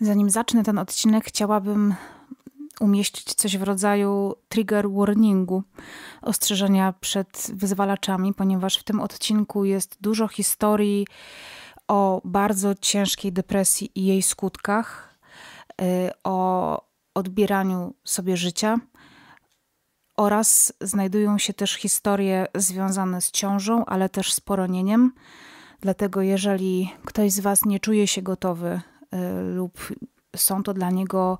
Zanim zacznę ten odcinek, chciałabym umieścić coś w rodzaju trigger warningu, ostrzeżenia przed wyzwalaczami, ponieważ w tym odcinku jest dużo historii o bardzo ciężkiej depresji i jej skutkach, y, o odbieraniu sobie życia oraz znajdują się też historie związane z ciążą, ale też z poronieniem. Dlatego, jeżeli ktoś z Was nie czuje się gotowy E, lub są to dla niego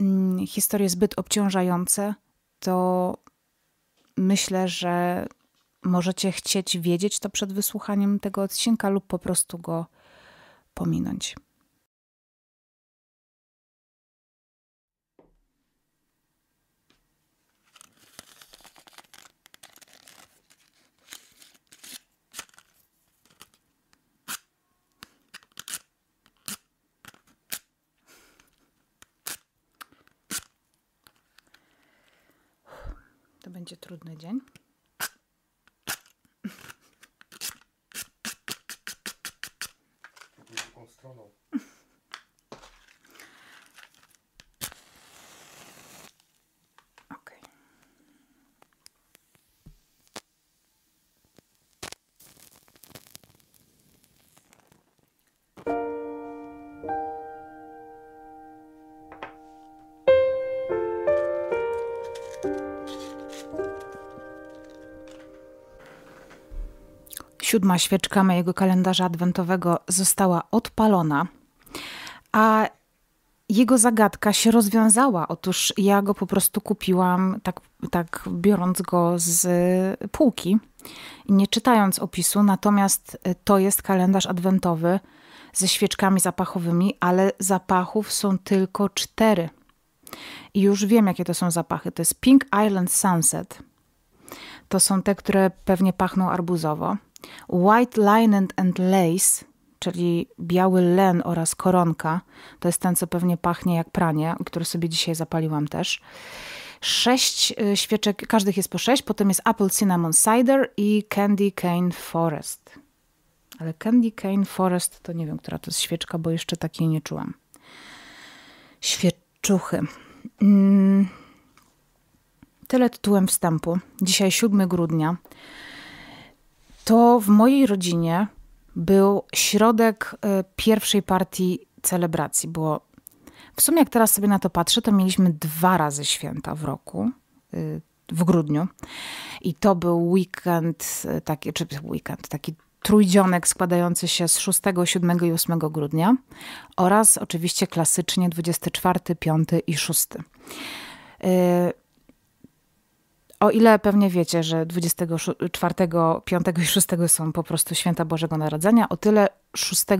mm, historie zbyt obciążające, to myślę, że możecie chcieć wiedzieć to przed wysłuchaniem tego odcinka lub po prostu go pominąć. będzie trudny dzień. Drugą stroną. siódma świeczka mojego kalendarza adwentowego została odpalona, a jego zagadka się rozwiązała. Otóż ja go po prostu kupiłam, tak, tak biorąc go z półki, nie czytając opisu. Natomiast y, to jest kalendarz adwentowy ze świeczkami zapachowymi, ale zapachów są tylko cztery. I już wiem, jakie to są zapachy. To jest Pink Island Sunset. To są te, które pewnie pachną arbuzowo. White Linen and Lace, czyli biały len oraz koronka, to jest ten, co pewnie pachnie jak pranie, który sobie dzisiaj zapaliłam też. Sześć y, świeczek, każdych jest po sześć, potem jest Apple Cinnamon Cider i Candy Cane Forest. Ale Candy Cane Forest to nie wiem, która to jest świeczka, bo jeszcze takiej nie czułam. Świeczuchy. Mm. Tyle tytułem wstępu. Dzisiaj 7 grudnia to w mojej rodzinie był środek y, pierwszej partii celebracji. Było w sumie, jak teraz sobie na to patrzę, to mieliśmy dwa razy święta w roku, y, w grudniu. I to był weekend, y, taki, czy weekend, taki trójdzionek składający się z 6, 7 i 8 grudnia oraz oczywiście klasycznie 24, 5 i 6. O ile pewnie wiecie, że 24, 5 i 6 są po prostu święta Bożego Narodzenia, o tyle 6 y,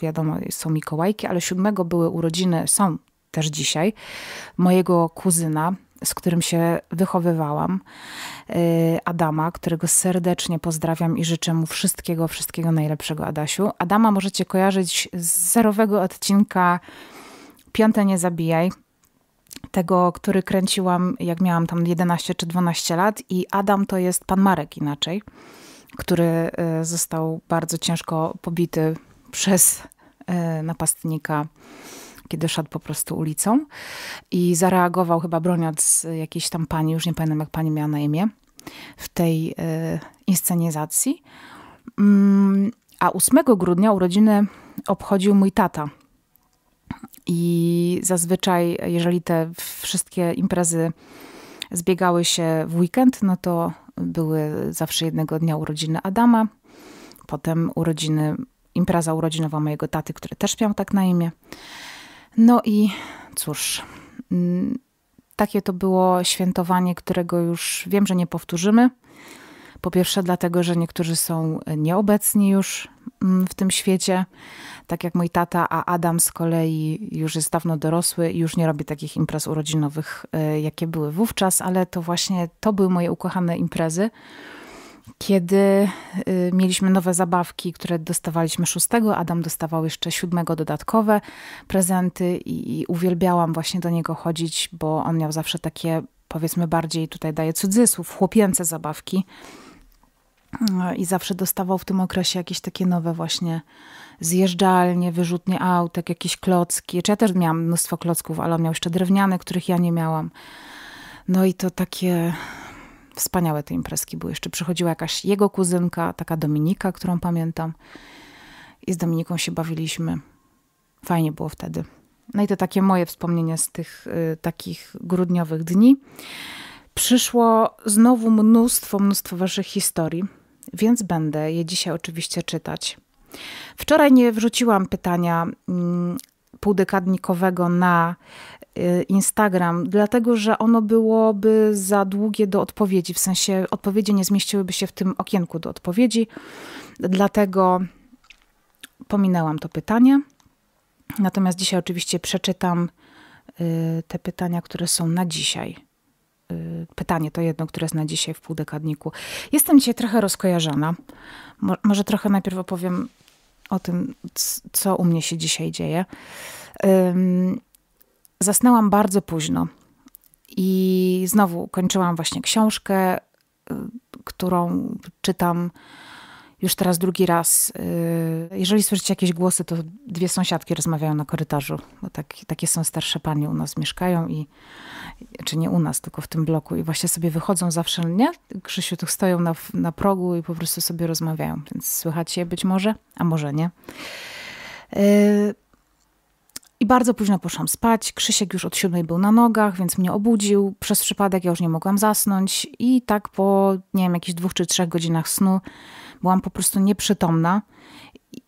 wiadomo są Mikołajki, ale 7 były urodziny, są też dzisiaj, mojego kuzyna, z którym się wychowywałam, y, Adama, którego serdecznie pozdrawiam i życzę mu wszystkiego, wszystkiego najlepszego, Adasiu. Adama możecie kojarzyć z zerowego odcinka Piąte nie zabijaj, tego, który kręciłam, jak miałam tam 11 czy 12 lat, i Adam to jest pan Marek inaczej, który e, został bardzo ciężko pobity przez e, napastnika, kiedy szedł po prostu ulicą i zareagował chyba broniąc jakiejś tam pani, już nie pamiętam jak pani miała na imię, w tej e, inscenizacji. Mm, a 8 grudnia urodziny obchodził mój tata, i zazwyczaj, jeżeli te wszystkie imprezy zbiegały się w weekend, no to były zawsze jednego dnia urodziny Adama, potem urodziny, impreza urodzinowa mojego taty, który też miał tak na imię. No i cóż, mm, takie to było świętowanie, którego już wiem, że nie powtórzymy. Po pierwsze, dlatego, że niektórzy są nieobecni już mm, w tym świecie, tak jak mój tata, a Adam z kolei już jest dawno dorosły i już nie robi takich imprez urodzinowych, e, jakie były wówczas, ale to właśnie to były moje ukochane imprezy kiedy e, mieliśmy nowe zabawki, które dostawaliśmy szóstego, Adam dostawał jeszcze siódmego dodatkowe prezenty i, i, uwielbiałam właśnie do niego chodzić, bo on miał zawsze takie, powiedzmy bardziej, tutaj daje cudzysłów, chłopięce zabawki, E, i zawsze dostawał w tym okresie jakieś takie nowe właśnie zjeżdżalnie, wyrzutnie autek, jakieś klocki. Czy ja też miałam mnóstwo klocków, ale on miał jeszcze drewniane, których ja nie miałam. No i to takie wspaniałe te imprezki były. Jeszcze przychodziła jakaś jego kuzynka, taka Dominika, którą pamiętam. I z Dominiką się bawiliśmy. Fajnie było wtedy. No i to takie moje wspomnienie z tych y, takich grudniowych dni. Przyszło znowu mnóstwo, mnóstwo waszych historii więc będę je dzisiaj oczywiście czytać. Wczoraj nie wrzuciłam pytania mm, półdekadnikowego na y, Instagram, dlatego że ono byłoby za długie do odpowiedzi, w sensie odpowiedzi nie zmieściłyby się w tym okienku do odpowiedzi, dlatego pominęłam to pytanie. Natomiast dzisiaj oczywiście przeczytam y, te pytania, które są na dzisiaj. Y, pytanie, to jedno, które jest na dzisiaj w półdekadniku. Jestem dzisiaj trochę rozkojarzona. Mo może trochę najpierw opowiem o tym, co u mnie się dzisiaj dzieje. Um, zasnęłam bardzo późno i znowu kończyłam właśnie książkę, y, którą czytam już teraz drugi raz. Y, jeżeli słyszycie jakieś głosy, to dwie sąsiadki rozmawiają na korytarzu, bo tak, takie są starsze panie u nas mieszkają i czy nie u nas, tylko w tym bloku i właśnie sobie wychodzą zawsze, nie? Krzysiu, tu stoją na, na progu i po prostu sobie rozmawiają, więc słychać je być może, a może nie. Y, i bardzo późno poszłam spać. Krzysiek już od siódmej był na nogach, więc mnie obudził. Przez przypadek ja już nie mogłam zasnąć. I tak po, nie wiem, jakichś dwóch czy trzech godzinach snu byłam po prostu nieprzytomna.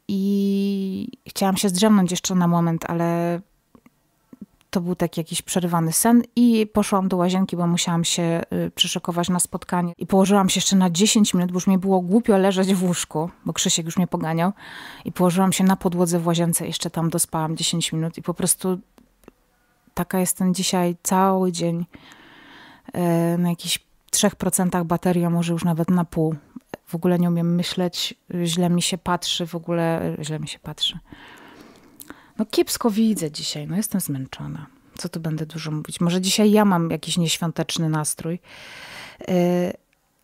I chciałam się zdrzemnąć jeszcze na moment, ale to był taki jakiś przerywany sen i poszłam do łazienki, bo musiałam się y, przyszykować na spotkanie. I położyłam się jeszcze na 10 minut, bo już mi było głupio leżeć w łóżku, bo Krzysiek już mnie poganiał. I położyłam się na podłodze w łazience, jeszcze tam dospałam 10 minut i po prostu taka jestem dzisiaj cały dzień y, na jakichś 3% bateria, może już nawet na pół. W ogóle nie umiem myśleć, y, źle mi się patrzy, w ogóle źle mi się patrzy. No kiepsko widzę dzisiaj, no jestem zmęczona. Co tu będę dużo mówić? Może dzisiaj ja mam jakiś nieświąteczny nastrój, y,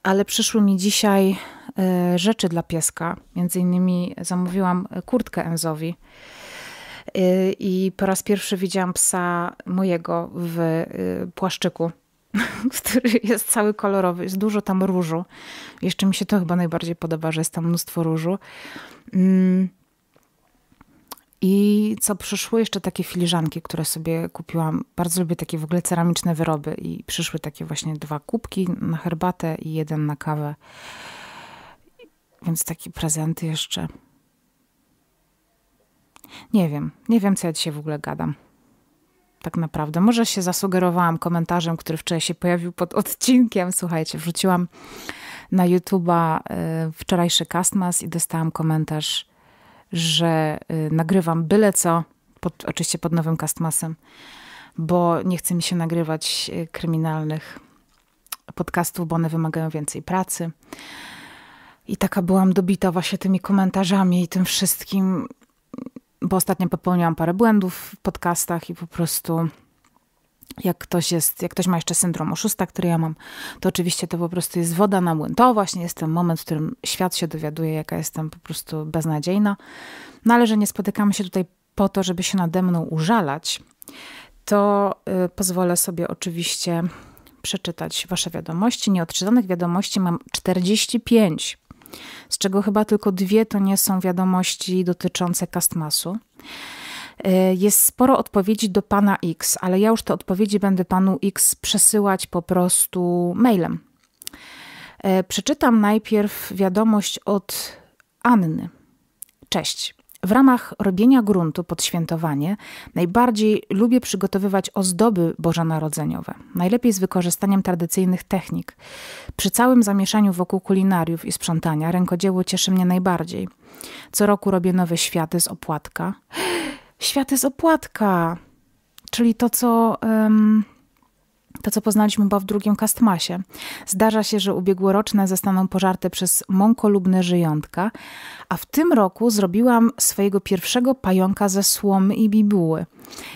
ale przyszły mi dzisiaj y, rzeczy dla pieska. Między innymi zamówiłam kurtkę Enzowi. Y, I po raz pierwszy widziałam psa mojego w płaszczyku, który jest cały kolorowy. Jest dużo tam różu. Jeszcze mi się to chyba najbardziej podoba, że jest tam mnóstwo różu. Mm. I co przyszły jeszcze takie filiżanki, które sobie kupiłam. Bardzo lubię takie w ogóle ceramiczne wyroby i przyszły takie właśnie dwa kubki na herbatę i jeden na kawę. Więc takie prezenty jeszcze. Nie wiem, nie wiem co ja dzisiaj w ogóle gadam. Tak naprawdę. Może się zasugerowałam komentarzem, który wczoraj się pojawił pod odcinkiem. Słuchajcie, wrzuciłam na YouTube'a y, wczorajszy Castmas i dostałam komentarz że y, nagrywam byle co, pod, oczywiście pod nowym Castmasem, bo nie chce mi się nagrywać y, kryminalnych podcastów, bo one wymagają więcej pracy. I taka byłam dobita właśnie tymi komentarzami i tym wszystkim, bo ostatnio popełniłam parę błędów w podcastach i po prostu jak ktoś, jest, jak ktoś ma jeszcze syndrom oszusta, który ja mam, to oczywiście to po prostu jest woda na młyn. To właśnie jest ten moment, w którym świat się dowiaduje, jaka jestem po prostu beznadziejna. No ale że nie spotykamy się tutaj po to, żeby się nade mną użalać, to y, pozwolę sobie oczywiście przeczytać Wasze wiadomości. Nieodczytanych wiadomości mam 45, z czego chyba tylko dwie to nie są wiadomości dotyczące Kastmasu. E, jest sporo odpowiedzi do pana X, ale ja już te odpowiedzi będę panu X przesyłać po prostu mailem. E, przeczytam najpierw wiadomość od Anny. Cześć. W ramach robienia gruntu pod świętowanie najbardziej lubię przygotowywać ozdoby bożonarodzeniowe, najlepiej z wykorzystaniem tradycyjnych technik. Przy całym zamieszaniu wokół kulinariów i sprzątania rękodzieło cieszy mnie najbardziej. Co roku robię nowe światy z opłatka światy jest opłatka, czyli to, co. Um, to, co poznaliśmy chyba w drugim kastmasie. Zdarza się, że ubiegłoroczne zostaną pożarte przez mąkolubne żyjątka, a w tym roku zrobiłam swojego pierwszego pająka ze słomy i bibuły.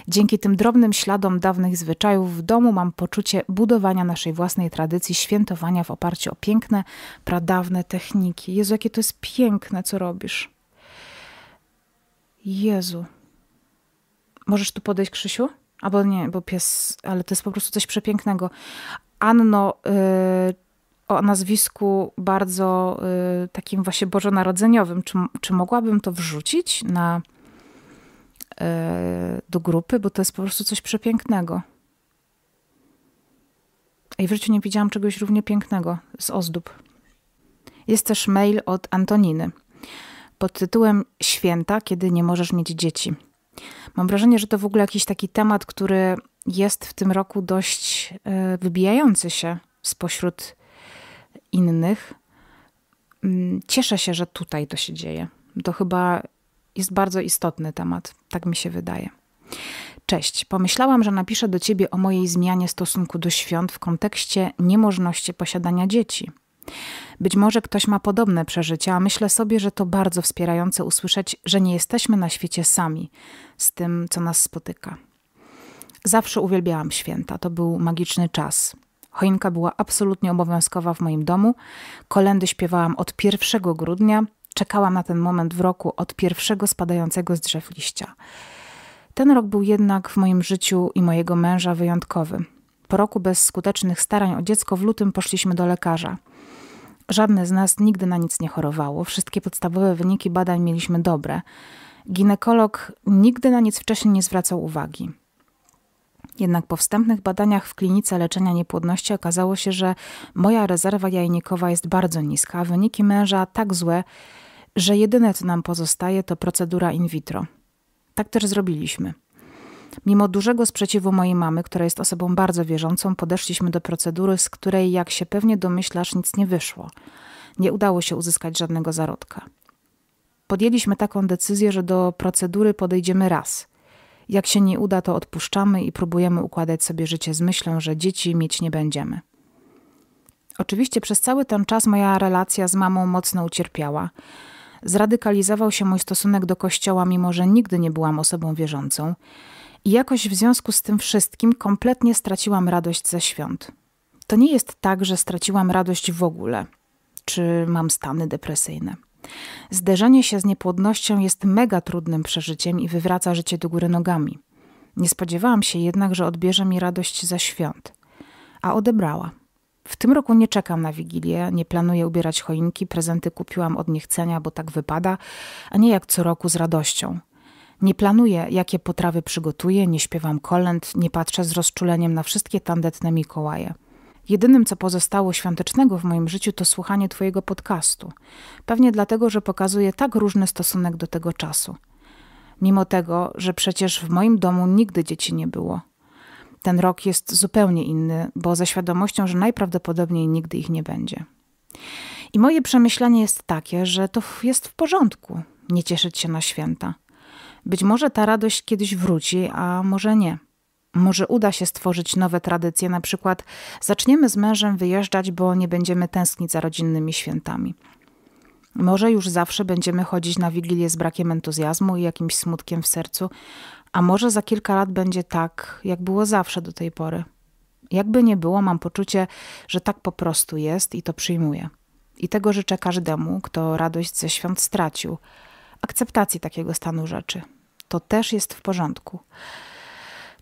Dzięki tym drobnym śladom dawnych zwyczajów w domu mam poczucie budowania naszej własnej tradycji, świętowania w oparciu o piękne, pradawne techniki. Jezu, jakie to jest piękne, co robisz. Jezu, Możesz tu podejść, Krzysiu? Albo nie, bo pies, ale to jest po prostu coś przepięknego. Anno y, o nazwisku bardzo y, takim właśnie bożonarodzeniowym. Czy, czy mogłabym to wrzucić na, y, do grupy? Bo to jest po prostu coś przepięknego. I w życiu nie widziałam czegoś równie pięknego z ozdób. Jest też mail od Antoniny pod tytułem Święta, kiedy nie możesz mieć dzieci. Mam wrażenie, że to w ogóle jakiś taki temat, który jest w tym roku dość e, wybijający się spośród innych. Mm, cieszę się, że tutaj to się dzieje. To chyba jest bardzo istotny temat, tak mi się wydaje. Cześć, pomyślałam, że napiszę do ciebie o mojej zmianie stosunku do świąt w kontekście niemożności posiadania dzieci. Być może ktoś ma podobne przeżycia, a myślę sobie, że to bardzo wspierające usłyszeć, że nie jesteśmy na świecie sami z tym, co nas spotyka. Zawsze uwielbiałam święta, to był magiczny czas. Choinka była absolutnie obowiązkowa w moim domu. Kolendy śpiewałam od 1 grudnia. Czekałam na ten moment w roku od pierwszego spadającego z drzew liścia. Ten rok był jednak w moim życiu i mojego męża wyjątkowy. Po roku bez skutecznych starań o dziecko w lutym poszliśmy do lekarza. Żadne z nas nigdy na nic nie chorowało. Wszystkie podstawowe wyniki badań mieliśmy dobre. Ginekolog nigdy na nic wcześniej nie zwracał uwagi. Jednak po wstępnych badaniach w klinice leczenia niepłodności okazało się, że moja rezerwa jajnikowa jest bardzo niska, a wyniki męża tak złe, że jedyne co nam pozostaje to procedura in vitro. Tak też zrobiliśmy. Mimo dużego sprzeciwu mojej mamy, która jest osobą bardzo wierzącą, podeszliśmy do procedury, z której, jak się pewnie domyślasz, nic nie wyszło. Nie udało się uzyskać żadnego zarodka. Podjęliśmy taką decyzję, że do procedury podejdziemy raz. Jak się nie uda, to odpuszczamy i próbujemy układać sobie życie z myślą, że dzieci mieć nie będziemy. Oczywiście przez cały ten czas moja relacja z mamą mocno ucierpiała. Zradykalizował się mój stosunek do kościoła, mimo że nigdy nie byłam osobą wierzącą. I jakoś w związku z tym wszystkim kompletnie straciłam radość ze świąt. To nie jest tak, że straciłam radość w ogóle, czy mam stany depresyjne. Zderzenie się z niepłodnością jest mega trudnym przeżyciem i wywraca życie do góry nogami. Nie spodziewałam się jednak, że odbierze mi radość ze świąt, a odebrała. W tym roku nie czekam na Wigilię, nie planuję ubierać choinki, prezenty kupiłam od niechcenia, bo tak wypada, a nie jak co roku z radością – nie planuję, jakie potrawy przygotuję, nie śpiewam kolęd, nie patrzę z rozczuleniem na wszystkie tandetne Mikołaje. Jedynym, co pozostało świątecznego w moim życiu, to słuchanie Twojego podcastu. Pewnie dlatego, że pokazuje tak różny stosunek do tego czasu. Mimo tego, że przecież w moim domu nigdy dzieci nie było. Ten rok jest zupełnie inny, bo ze świadomością, że najprawdopodobniej nigdy ich nie będzie. I moje przemyślenie jest takie, że to jest w porządku nie cieszyć się na święta. Być może ta radość kiedyś wróci, a może nie. Może uda się stworzyć nowe tradycje, na przykład zaczniemy z mężem wyjeżdżać, bo nie będziemy tęsknić za rodzinnymi świętami. Może już zawsze będziemy chodzić na wigilię z brakiem entuzjazmu i jakimś smutkiem w sercu, a może za kilka lat będzie tak, jak było zawsze do tej pory. Jakby nie było, mam poczucie, że tak po prostu jest i to przyjmuję. I tego życzę każdemu, kto radość ze świąt stracił, akceptacji takiego stanu rzeczy. To też jest w porządku.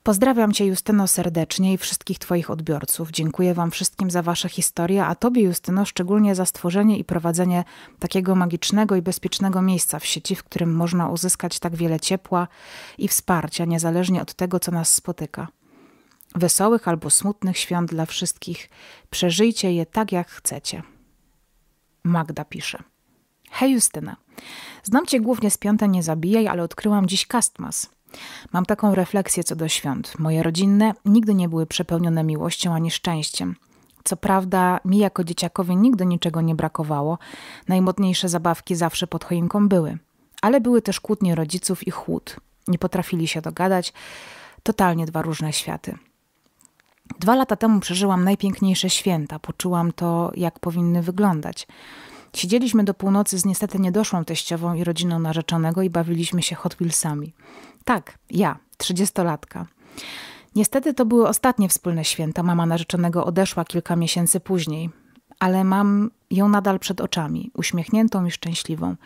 Pozdrawiam Cię, Justyno, serdecznie i wszystkich Twoich odbiorców. Dziękuję Wam wszystkim za Wasze historie, a Tobie, Justyno, szczególnie za stworzenie i prowadzenie takiego magicznego i bezpiecznego miejsca w sieci, w którym można uzyskać tak wiele ciepła i wsparcia, niezależnie od tego, co nas spotyka. Wesołych albo smutnych świąt dla wszystkich. Przeżyjcie je tak, jak chcecie. Magda pisze. Hej Justyna, znam Cię głównie z Piąta Nie Zabijaj, ale odkryłam dziś Kastmas. Mam taką refleksję co do świąt. Moje rodzinne nigdy nie były przepełnione miłością ani szczęściem. Co prawda, mi jako dzieciakowi nigdy niczego nie brakowało, najmodniejsze zabawki zawsze pod choinką były, ale były też kłótnie rodziców i chłód. Nie potrafili się dogadać, totalnie dwa różne światy. Dwa lata temu przeżyłam najpiękniejsze święta, poczułam to, jak powinny wyglądać. Siedzieliśmy do północy z niestety niedoszłą teściową i rodziną narzeczonego i bawiliśmy się Hot Wheelsami. Tak, ja, trzydziestolatka. Niestety to były ostatnie wspólne święta. Mama narzeczonego odeszła kilka miesięcy później, ale mam ją nadal przed oczami, uśmiechniętą i szczęśliwą.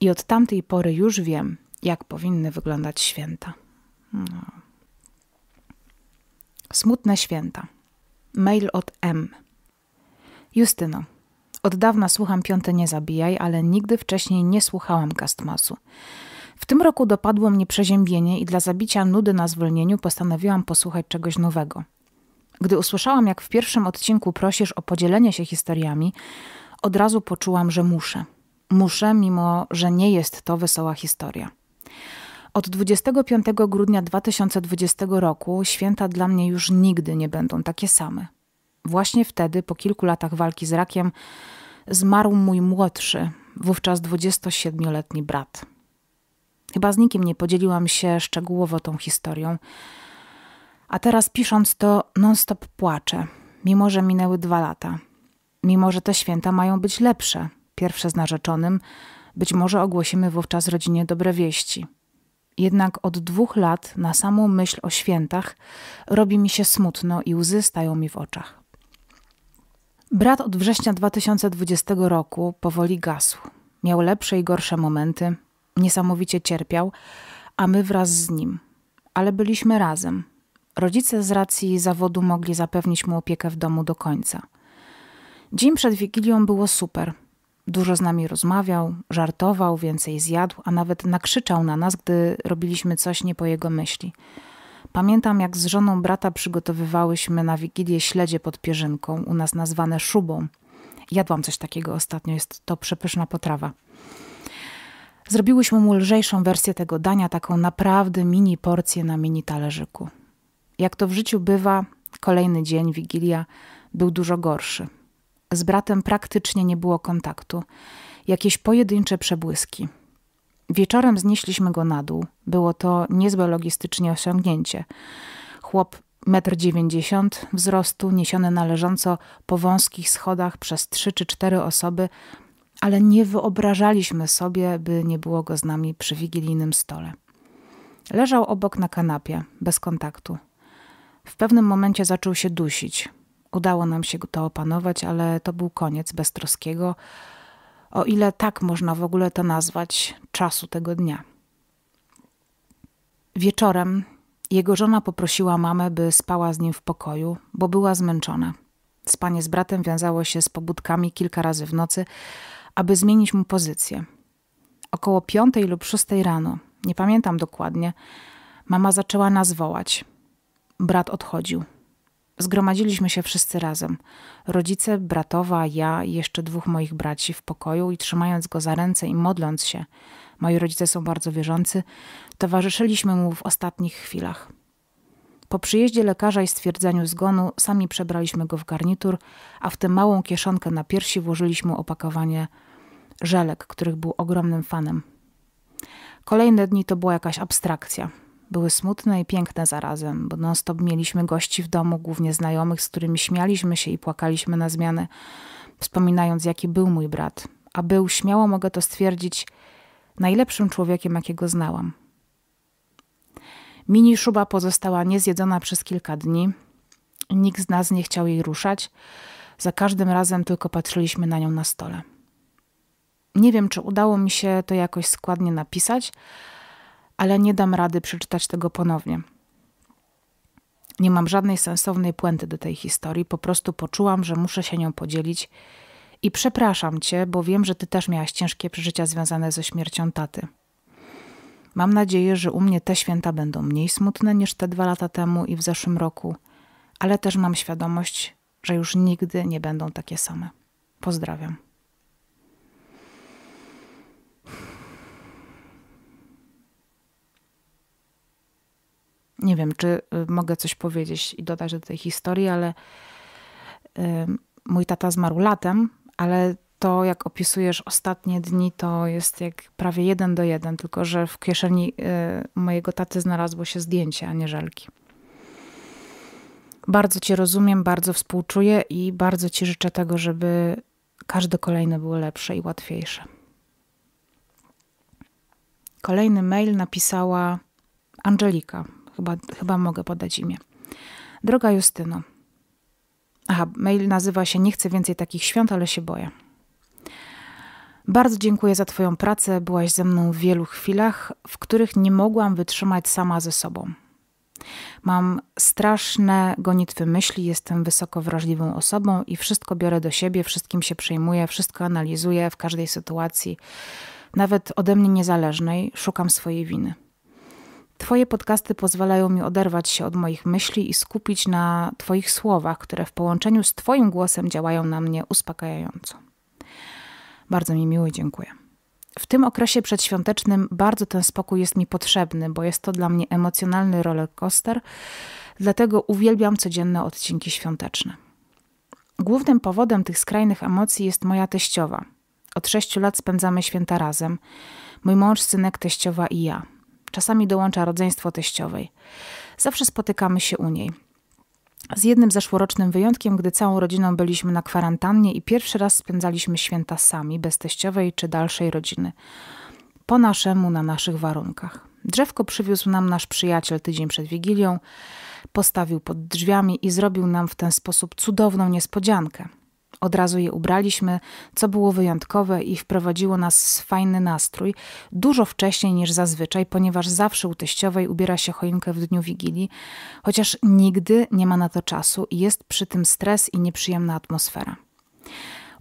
I od tamtej pory już wiem, jak powinny wyglądać święta. No. Smutne święta. Mail od M. Justyno, od dawna słucham Piąte Nie Zabijaj, ale nigdy wcześniej nie słuchałam Kastmasu. W tym roku dopadło mnie przeziębienie i dla zabicia nudy na zwolnieniu postanowiłam posłuchać czegoś nowego. Gdy usłyszałam, jak w pierwszym odcinku prosisz o podzielenie się historiami, od razu poczułam, że muszę. Muszę, mimo że nie jest to wesoła historia. Od 25 grudnia 2020 roku święta dla mnie już nigdy nie będą takie same. Właśnie wtedy, po kilku latach walki z rakiem, zmarł mój młodszy, wówczas 27-letni brat. Chyba z nikim nie podzieliłam się szczegółowo tą historią. A teraz pisząc to, non-stop płaczę, mimo że minęły dwa lata. Mimo że te święta mają być lepsze, pierwsze z narzeczonym, być może ogłosimy wówczas rodzinie dobre wieści. Jednak od dwóch lat na samą myśl o świętach robi mi się smutno i łzy stają mi w oczach. Brat od września 2020 roku powoli gasł. Miał lepsze i gorsze momenty, niesamowicie cierpiał, a my wraz z nim. Ale byliśmy razem. Rodzice z racji zawodu mogli zapewnić mu opiekę w domu do końca. Dzień przed Wigilią było super. Dużo z nami rozmawiał, żartował, więcej zjadł, a nawet nakrzyczał na nas, gdy robiliśmy coś nie po jego myśli. Pamiętam, jak z żoną brata przygotowywałyśmy na Wigilię śledzie pod pierzynką, u nas nazwane szubą. Jadłam coś takiego ostatnio, jest to przepyszna potrawa. Zrobiłyśmy mu lżejszą wersję tego dania, taką naprawdę mini porcję na mini talerzyku. Jak to w życiu bywa, kolejny dzień, Wigilia, był dużo gorszy. Z bratem praktycznie nie było kontaktu. Jakieś pojedyncze przebłyski – Wieczorem znieśliśmy go na dół. Było to niezłe logistycznie osiągnięcie. Chłop 1,90 m wzrostu, niesiony należąco po wąskich schodach przez trzy czy cztery osoby, ale nie wyobrażaliśmy sobie, by nie było go z nami przy wigilijnym stole. Leżał obok na kanapie, bez kontaktu. W pewnym momencie zaczął się dusić. Udało nam się to opanować, ale to był koniec beztroskiego, o ile tak można w ogóle to nazwać, czasu tego dnia. Wieczorem jego żona poprosiła mamę, by spała z nim w pokoju, bo była zmęczona. Spanie z bratem wiązało się z pobudkami kilka razy w nocy, aby zmienić mu pozycję. Około piątej lub szóstej rano, nie pamiętam dokładnie, mama zaczęła nas wołać. Brat odchodził. Zgromadziliśmy się wszyscy razem. Rodzice, bratowa, ja i jeszcze dwóch moich braci w pokoju i trzymając go za ręce i modląc się, moi rodzice są bardzo wierzący, towarzyszyliśmy mu w ostatnich chwilach. Po przyjeździe lekarza i stwierdzeniu zgonu sami przebraliśmy go w garnitur, a w tę małą kieszonkę na piersi włożyliśmy opakowanie żelek, których był ogromnym fanem. Kolejne dni to była jakaś abstrakcja – były smutne i piękne zarazem, bo non-stop mieliśmy gości w domu, głównie znajomych, z którymi śmialiśmy się i płakaliśmy na zmianę, wspominając, jaki był mój brat. A był, śmiało mogę to stwierdzić, najlepszym człowiekiem, jakiego znałam. Mini szuba pozostała niezjedzona przez kilka dni. Nikt z nas nie chciał jej ruszać. Za każdym razem tylko patrzyliśmy na nią na stole. Nie wiem, czy udało mi się to jakoś składnie napisać, ale nie dam rady przeczytać tego ponownie. Nie mam żadnej sensownej puenty do tej historii, po prostu poczułam, że muszę się nią podzielić i przepraszam cię, bo wiem, że ty też miałaś ciężkie przeżycia związane ze śmiercią taty. Mam nadzieję, że u mnie te święta będą mniej smutne niż te dwa lata temu i w zeszłym roku, ale też mam świadomość, że już nigdy nie będą takie same. Pozdrawiam. Nie wiem, czy y, mogę coś powiedzieć i dodać do tej historii, ale y, mój tata zmarł latem, ale to, jak opisujesz ostatnie dni, to jest jak prawie jeden do jeden, tylko że w kieszeni y, mojego taty znalazło się zdjęcie a nie żelki. Bardzo Cię rozumiem, bardzo współczuję i bardzo Ci życzę tego, żeby każde kolejne było lepsze i łatwiejsze. Kolejny mail napisała Angelika. Chyba, chyba mogę podać imię. Droga Justyno. Aha, mail nazywa się Nie chcę więcej takich świąt, ale się boję. Bardzo dziękuję za Twoją pracę. Byłaś ze mną w wielu chwilach, w których nie mogłam wytrzymać sama ze sobą. Mam straszne gonitwy myśli, jestem wysoko wrażliwą osobą i wszystko biorę do siebie, wszystkim się przejmuję, wszystko analizuję w każdej sytuacji, nawet ode mnie niezależnej, szukam swojej winy. Twoje podcasty pozwalają mi oderwać się od moich myśli i skupić na Twoich słowach, które w połączeniu z Twoim głosem działają na mnie uspokajająco. Bardzo mi miło i dziękuję. W tym okresie przedświątecznym bardzo ten spokój jest mi potrzebny, bo jest to dla mnie emocjonalny rollercoaster, dlatego uwielbiam codzienne odcinki świąteczne. Głównym powodem tych skrajnych emocji jest moja teściowa. Od sześciu lat spędzamy święta razem. Mój mąż, synek, teściowa i ja – Czasami dołącza rodzeństwo teściowej. Zawsze spotykamy się u niej. Z jednym zeszłorocznym wyjątkiem, gdy całą rodziną byliśmy na kwarantannie i pierwszy raz spędzaliśmy święta sami, bez teściowej czy dalszej rodziny. Po naszemu, na naszych warunkach. Drzewko przywiózł nam nasz przyjaciel tydzień przed Wigilią, postawił pod drzwiami i zrobił nam w ten sposób cudowną niespodziankę. Od razu je ubraliśmy, co było wyjątkowe i wprowadziło nas w fajny nastrój, dużo wcześniej niż zazwyczaj, ponieważ zawsze u teściowej ubiera się choinkę w dniu Wigilii, chociaż nigdy nie ma na to czasu i jest przy tym stres i nieprzyjemna atmosfera.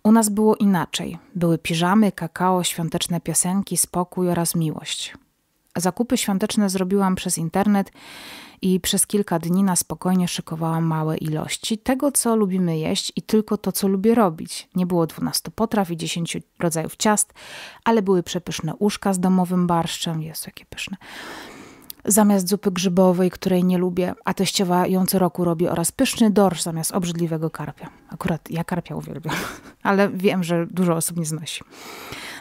U nas było inaczej. Były piżamy, kakao, świąteczne piosenki, spokój oraz miłość. Zakupy świąteczne zrobiłam przez internet i przez kilka dni na spokojnie szykowałam małe ilości tego, co lubimy jeść i tylko to, co lubię robić. Nie było 12 potraw i 10 rodzajów ciast, ale były przepyszne uszka z domowym barszczem. Jest jakie pyszne zamiast zupy grzybowej, której nie lubię, a teściowa ją co roku robi, oraz pyszny dorsz zamiast obrzydliwego karpia. Akurat ja karpia uwielbiam, ale wiem, że dużo osób nie znosi.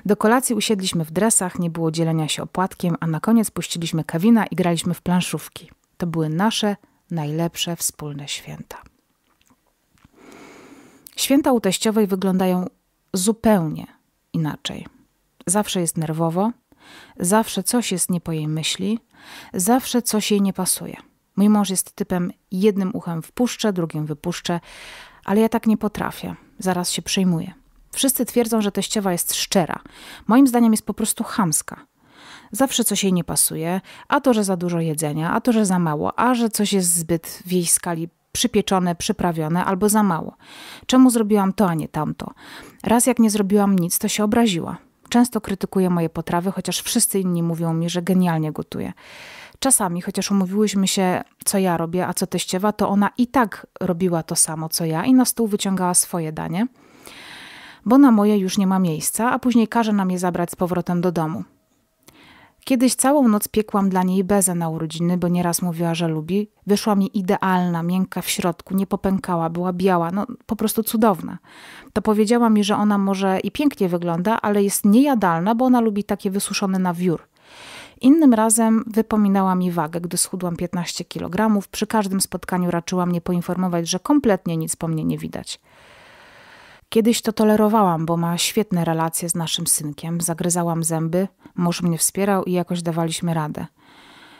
Do kolacji usiedliśmy w dresach, nie było dzielenia się opłatkiem, a na koniec puściliśmy kawina i graliśmy w planszówki. To były nasze najlepsze wspólne święta. Święta u teściowej wyglądają zupełnie inaczej. Zawsze jest nerwowo, Zawsze coś jest nie po jej myśli, zawsze coś jej nie pasuje. Mój mąż jest typem jednym uchem wpuszczę, drugim wypuszczę, ale ja tak nie potrafię, zaraz się przejmuję. Wszyscy twierdzą, że teściowa jest szczera. Moim zdaniem jest po prostu chamska. Zawsze coś jej nie pasuje, a to, że za dużo jedzenia, a to, że za mało, a że coś jest zbyt w jej skali przypieczone, przyprawione albo za mało. Czemu zrobiłam to, a nie tamto? Raz jak nie zrobiłam nic, to się obraziła. Często krytykuje moje potrawy, chociaż wszyscy inni mówią mi, że genialnie gotuje. Czasami, chociaż umówiłyśmy się, co ja robię, a co teściowa, to ona i tak robiła to samo, co ja i na stół wyciągała swoje danie, bo na moje już nie ma miejsca, a później każe nam je zabrać z powrotem do domu. Kiedyś całą noc piekłam dla niej bezę na urodziny, bo nieraz mówiła, że lubi. Wyszła mi idealna, miękka w środku, nie popękała, była biała, no po prostu cudowna. To powiedziała mi, że ona może i pięknie wygląda, ale jest niejadalna, bo ona lubi takie wysuszone na wiór. Innym razem wypominała mi wagę, gdy schudłam 15 kg. Przy każdym spotkaniu raczyła mnie poinformować, że kompletnie nic po mnie nie widać. Kiedyś to tolerowałam, bo ma świetne relacje z naszym synkiem. Zagryzałam zęby, mąż mnie wspierał i jakoś dawaliśmy radę.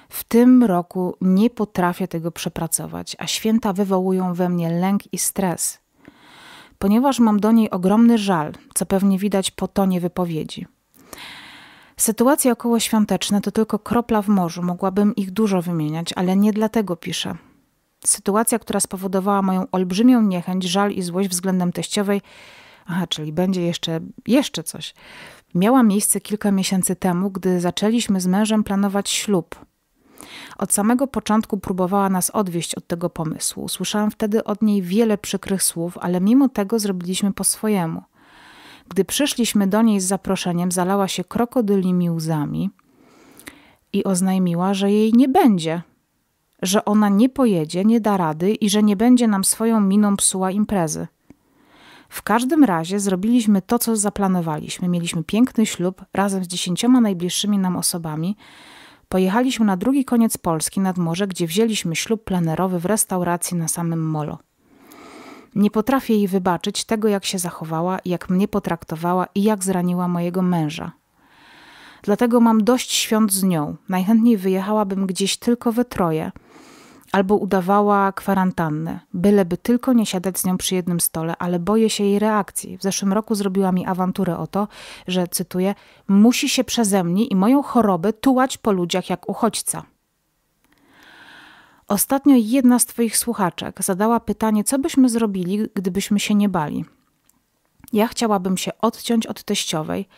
W tym roku nie potrafię tego przepracować, a święta wywołują we mnie lęk i stres, ponieważ mam do niej ogromny żal, co pewnie widać po tonie wypowiedzi. Sytuacje okołoświąteczne to tylko kropla w morzu, mogłabym ich dużo wymieniać, ale nie dlatego piszę. Sytuacja, która spowodowała moją olbrzymią niechęć, żal i złość względem teściowej, aha, czyli będzie jeszcze, jeszcze coś, miała miejsce kilka miesięcy temu, gdy zaczęliśmy z mężem planować ślub. Od samego początku próbowała nas odwieść od tego pomysłu. Słyszałam wtedy od niej wiele przykrych słów, ale mimo tego zrobiliśmy po swojemu. Gdy przyszliśmy do niej z zaproszeniem, zalała się krokodylimi łzami i oznajmiła, że jej nie będzie że ona nie pojedzie, nie da rady i że nie będzie nam swoją miną psuła imprezy. W każdym razie zrobiliśmy to, co zaplanowaliśmy. Mieliśmy piękny ślub razem z dziesięcioma najbliższymi nam osobami. Pojechaliśmy na drugi koniec Polski nad morze, gdzie wzięliśmy ślub planerowy w restauracji na samym molo. Nie potrafię jej wybaczyć tego, jak się zachowała, jak mnie potraktowała i jak zraniła mojego męża. Dlatego mam dość świąt z nią. Najchętniej wyjechałabym gdzieś tylko we troje, albo udawała kwarantannę, byleby tylko nie siadać z nią przy jednym stole, ale boję się jej reakcji. W zeszłym roku zrobiła mi awanturę o to, że, cytuję, musi się przeze mnie i moją chorobę tułać po ludziach jak uchodźca. Ostatnio jedna z Twoich słuchaczek zadała pytanie, co byśmy zrobili, gdybyśmy się nie bali. Ja chciałabym się odciąć od teściowej,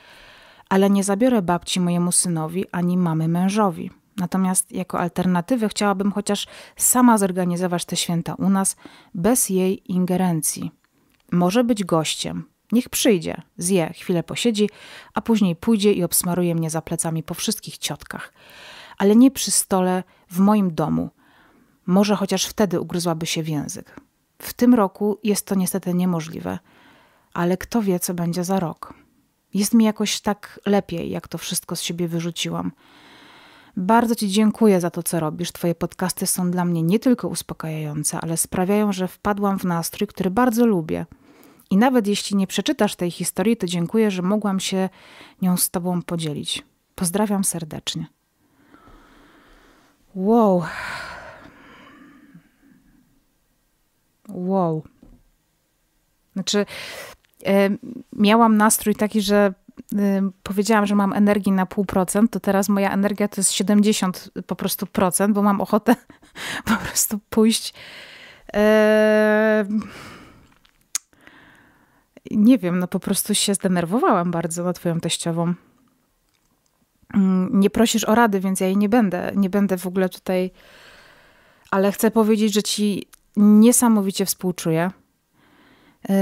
ale nie zabiorę babci mojemu synowi ani mamy mężowi. Natomiast jako alternatywę chciałabym chociaż sama zorganizować te święta u nas bez jej ingerencji. Może być gościem. Niech przyjdzie, zje, chwilę posiedzi, a później pójdzie i obsmaruje mnie za plecami po wszystkich ciotkach. Ale nie przy stole w moim domu. Może chociaż wtedy ugryzłaby się w język. W tym roku jest to niestety niemożliwe, ale kto wie, co będzie za rok. Jest mi jakoś tak lepiej, jak to wszystko z siebie wyrzuciłam. Bardzo Ci dziękuję za to, co robisz. Twoje podcasty są dla mnie nie tylko uspokajające, ale sprawiają, że wpadłam w nastrój, który bardzo lubię. I nawet jeśli nie przeczytasz tej historii, to dziękuję, że mogłam się nią z Tobą podzielić. Pozdrawiam serdecznie. Wow. Wow. Znaczy, miałam nastrój taki, że powiedziałam, że mam energii na pół procent, to teraz moja energia to jest 70 po prostu procent, bo mam ochotę po prostu pójść. Yy, nie wiem, no po prostu się zdenerwowałam bardzo na twoją teściową. Mm, nie prosisz o rady, więc ja jej nie będę. Nie będę w ogóle tutaj. Ale chcę powiedzieć, że ci niesamowicie współczuję. Yy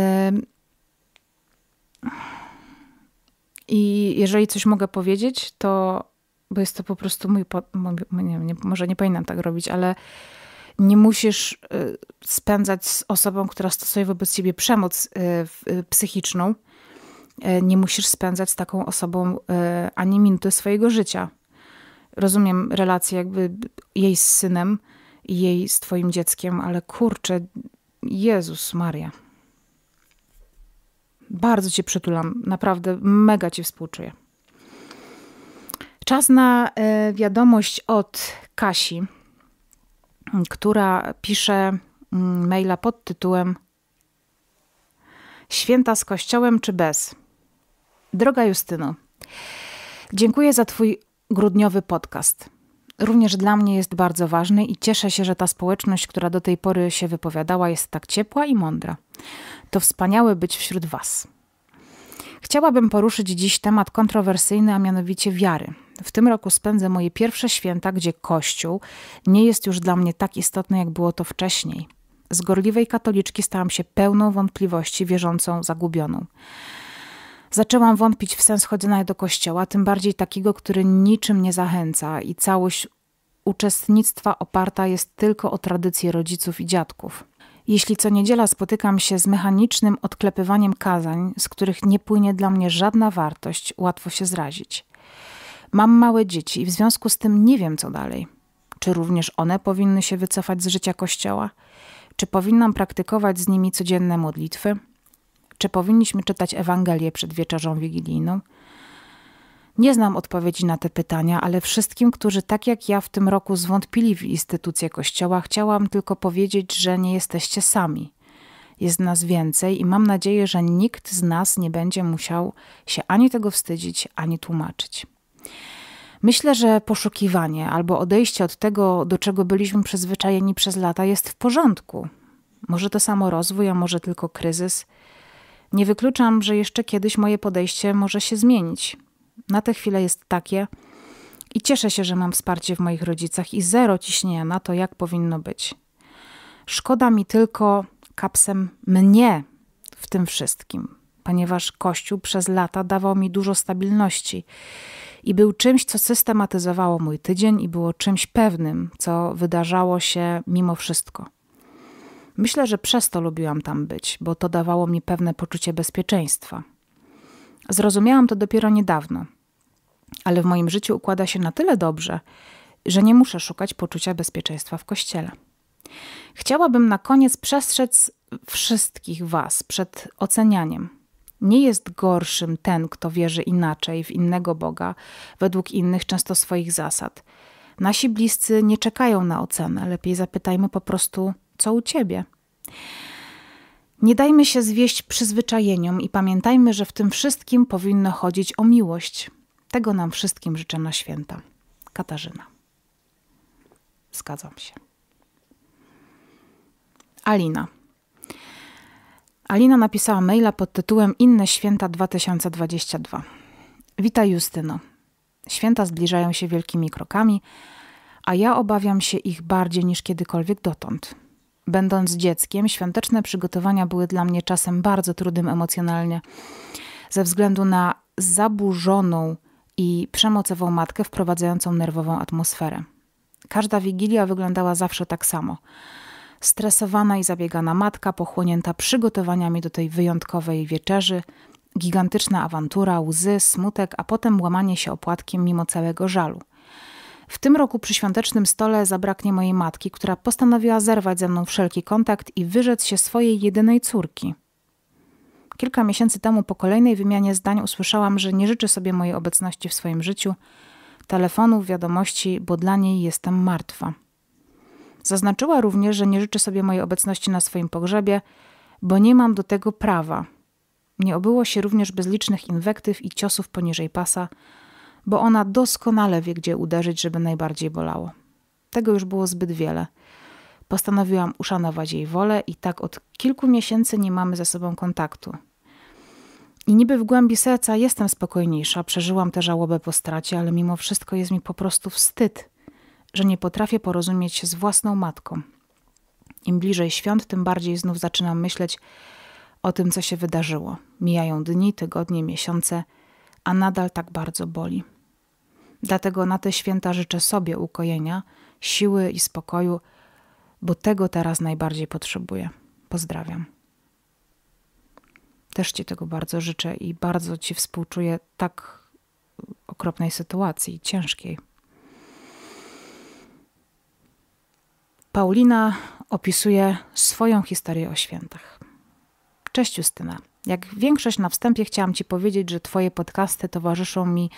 i jeżeli coś mogę powiedzieć, to bo jest to po prostu mój, po, nie, nie, może nie powinnam tak robić, ale nie musisz y, spędzać z osobą, która stosuje wobec ciebie przemoc y, y, psychiczną, nie musisz spędzać z taką osobą ani minuty swojego życia. Rozumiem relację jakby jej z synem i jej z twoim dzieckiem, ale kurczę, Jezus Maria. Bardzo Cię przytulam, naprawdę mega Ci współczuję. Czas na e, wiadomość od Kasi, która pisze mm, maila pod tytułem Święta z Kościołem czy bez? Droga Justyno, dziękuję za Twój grudniowy podcast również dla mnie jest bardzo ważny i cieszę się, że ta społeczność, która do tej pory się wypowiadała, jest tak ciepła i mądra. To wspaniałe być wśród Was. Chciałabym poruszyć dziś temat kontrowersyjny, a mianowicie wiary. W tym roku spędzę moje pierwsze święta, gdzie Kościół nie jest już dla mnie tak istotny, jak było to wcześniej. Z gorliwej katoliczki stałam się pełną wątpliwości, wierzącą, zagubioną. Zaczęłam wątpić w sens chodzenia do kościoła, tym bardziej takiego, który niczym nie zachęca i całość uczestnictwa oparta jest tylko o tradycje rodziców i dziadków. Jeśli co niedziela spotykam się z mechanicznym odklepywaniem kazań, z których nie płynie dla mnie żadna wartość, łatwo się zrazić. Mam małe dzieci i w związku z tym nie wiem, co dalej. Czy również one powinny się wycofać z życia kościoła? Czy powinnam praktykować z nimi codzienne modlitwy? Czy powinniśmy czytać Ewangelię przed wieczerzą wigilijną? Nie znam odpowiedzi na te pytania, ale wszystkim, którzy tak jak ja w tym roku zwątpili w instytucję Kościoła, chciałam tylko powiedzieć, że nie jesteście sami. Jest nas więcej i mam nadzieję, że nikt z nas nie będzie musiał się ani tego wstydzić, ani tłumaczyć. Myślę, że poszukiwanie albo odejście od tego, do czego byliśmy przyzwyczajeni przez lata, jest w porządku. Może to samo rozwój, a może tylko kryzys nie wykluczam, że jeszcze kiedyś moje podejście może się zmienić. Na tę chwilę jest takie i cieszę się, że mam wsparcie w moich rodzicach i zero ciśnienia na to, jak powinno być. Szkoda mi tylko kapsem mnie w tym wszystkim, ponieważ Kościół przez lata dawał mi dużo stabilności i był czymś, co systematyzowało mój tydzień i było czymś pewnym, co wydarzało się mimo wszystko. Myślę, że przez to lubiłam tam być, bo to dawało mi pewne poczucie bezpieczeństwa. Zrozumiałam to dopiero niedawno, ale w moim życiu układa się na tyle dobrze, że nie muszę szukać poczucia bezpieczeństwa w kościele. Chciałabym na koniec przestrzec wszystkich Was przed ocenianiem. Nie jest gorszym ten, kto wierzy inaczej w innego Boga, według innych często swoich zasad. Nasi bliscy nie czekają na ocenę, lepiej zapytajmy po prostu, co u ciebie? Nie dajmy się zwieść przyzwyczajeniom i pamiętajmy, że w tym wszystkim powinno chodzić o miłość. Tego nam wszystkim życzę na święta. Katarzyna. Zgadzam się. Alina. Alina napisała maila pod tytułem Inne święta 2022. Witaj Justyno. Święta zbliżają się wielkimi krokami, a ja obawiam się ich bardziej niż kiedykolwiek dotąd. Będąc dzieckiem, świąteczne przygotowania były dla mnie czasem bardzo trudnym emocjonalnie, ze względu na zaburzoną i przemocową matkę wprowadzającą nerwową atmosferę. Każda wigilia wyglądała zawsze tak samo. Stresowana i zabiegana matka, pochłonięta przygotowaniami do tej wyjątkowej wieczerzy, gigantyczna awantura, łzy, smutek, a potem łamanie się opłatkiem mimo całego żalu – w tym roku przy świątecznym stole zabraknie mojej matki, która postanowiła zerwać ze mną wszelki kontakt i wyrzec się swojej jedynej córki. Kilka miesięcy temu po kolejnej wymianie zdań usłyszałam, że nie życzy sobie mojej obecności w swoim życiu, telefonów, wiadomości, bo dla niej jestem martwa. Zaznaczyła również, że nie życzy sobie mojej obecności na swoim pogrzebie, bo nie mam do tego prawa. Nie obyło się również bez licznych inwektyw i ciosów poniżej pasa, bo ona doskonale wie, gdzie uderzyć, żeby najbardziej bolało. Tego już było zbyt wiele. Postanowiłam uszanować jej wolę i tak od kilku miesięcy nie mamy ze sobą kontaktu. I niby w głębi serca jestem spokojniejsza, przeżyłam tę żałobę po stracie, ale mimo wszystko jest mi po prostu wstyd, że nie potrafię porozumieć się z własną matką. Im bliżej świąt, tym bardziej znów zaczynam myśleć o tym, co się wydarzyło. Mijają dni, tygodnie, miesiące – a nadal tak bardzo boli. Dlatego na te święta życzę sobie ukojenia, siły i spokoju, bo tego teraz najbardziej potrzebuję. Pozdrawiam. Też Ci tego bardzo życzę i bardzo Ci współczuję tak okropnej sytuacji, ciężkiej. Paulina opisuje swoją historię o świętach. Cześć Justyna. Jak większość na wstępie chciałam Ci powiedzieć, że Twoje podcasty towarzyszą mi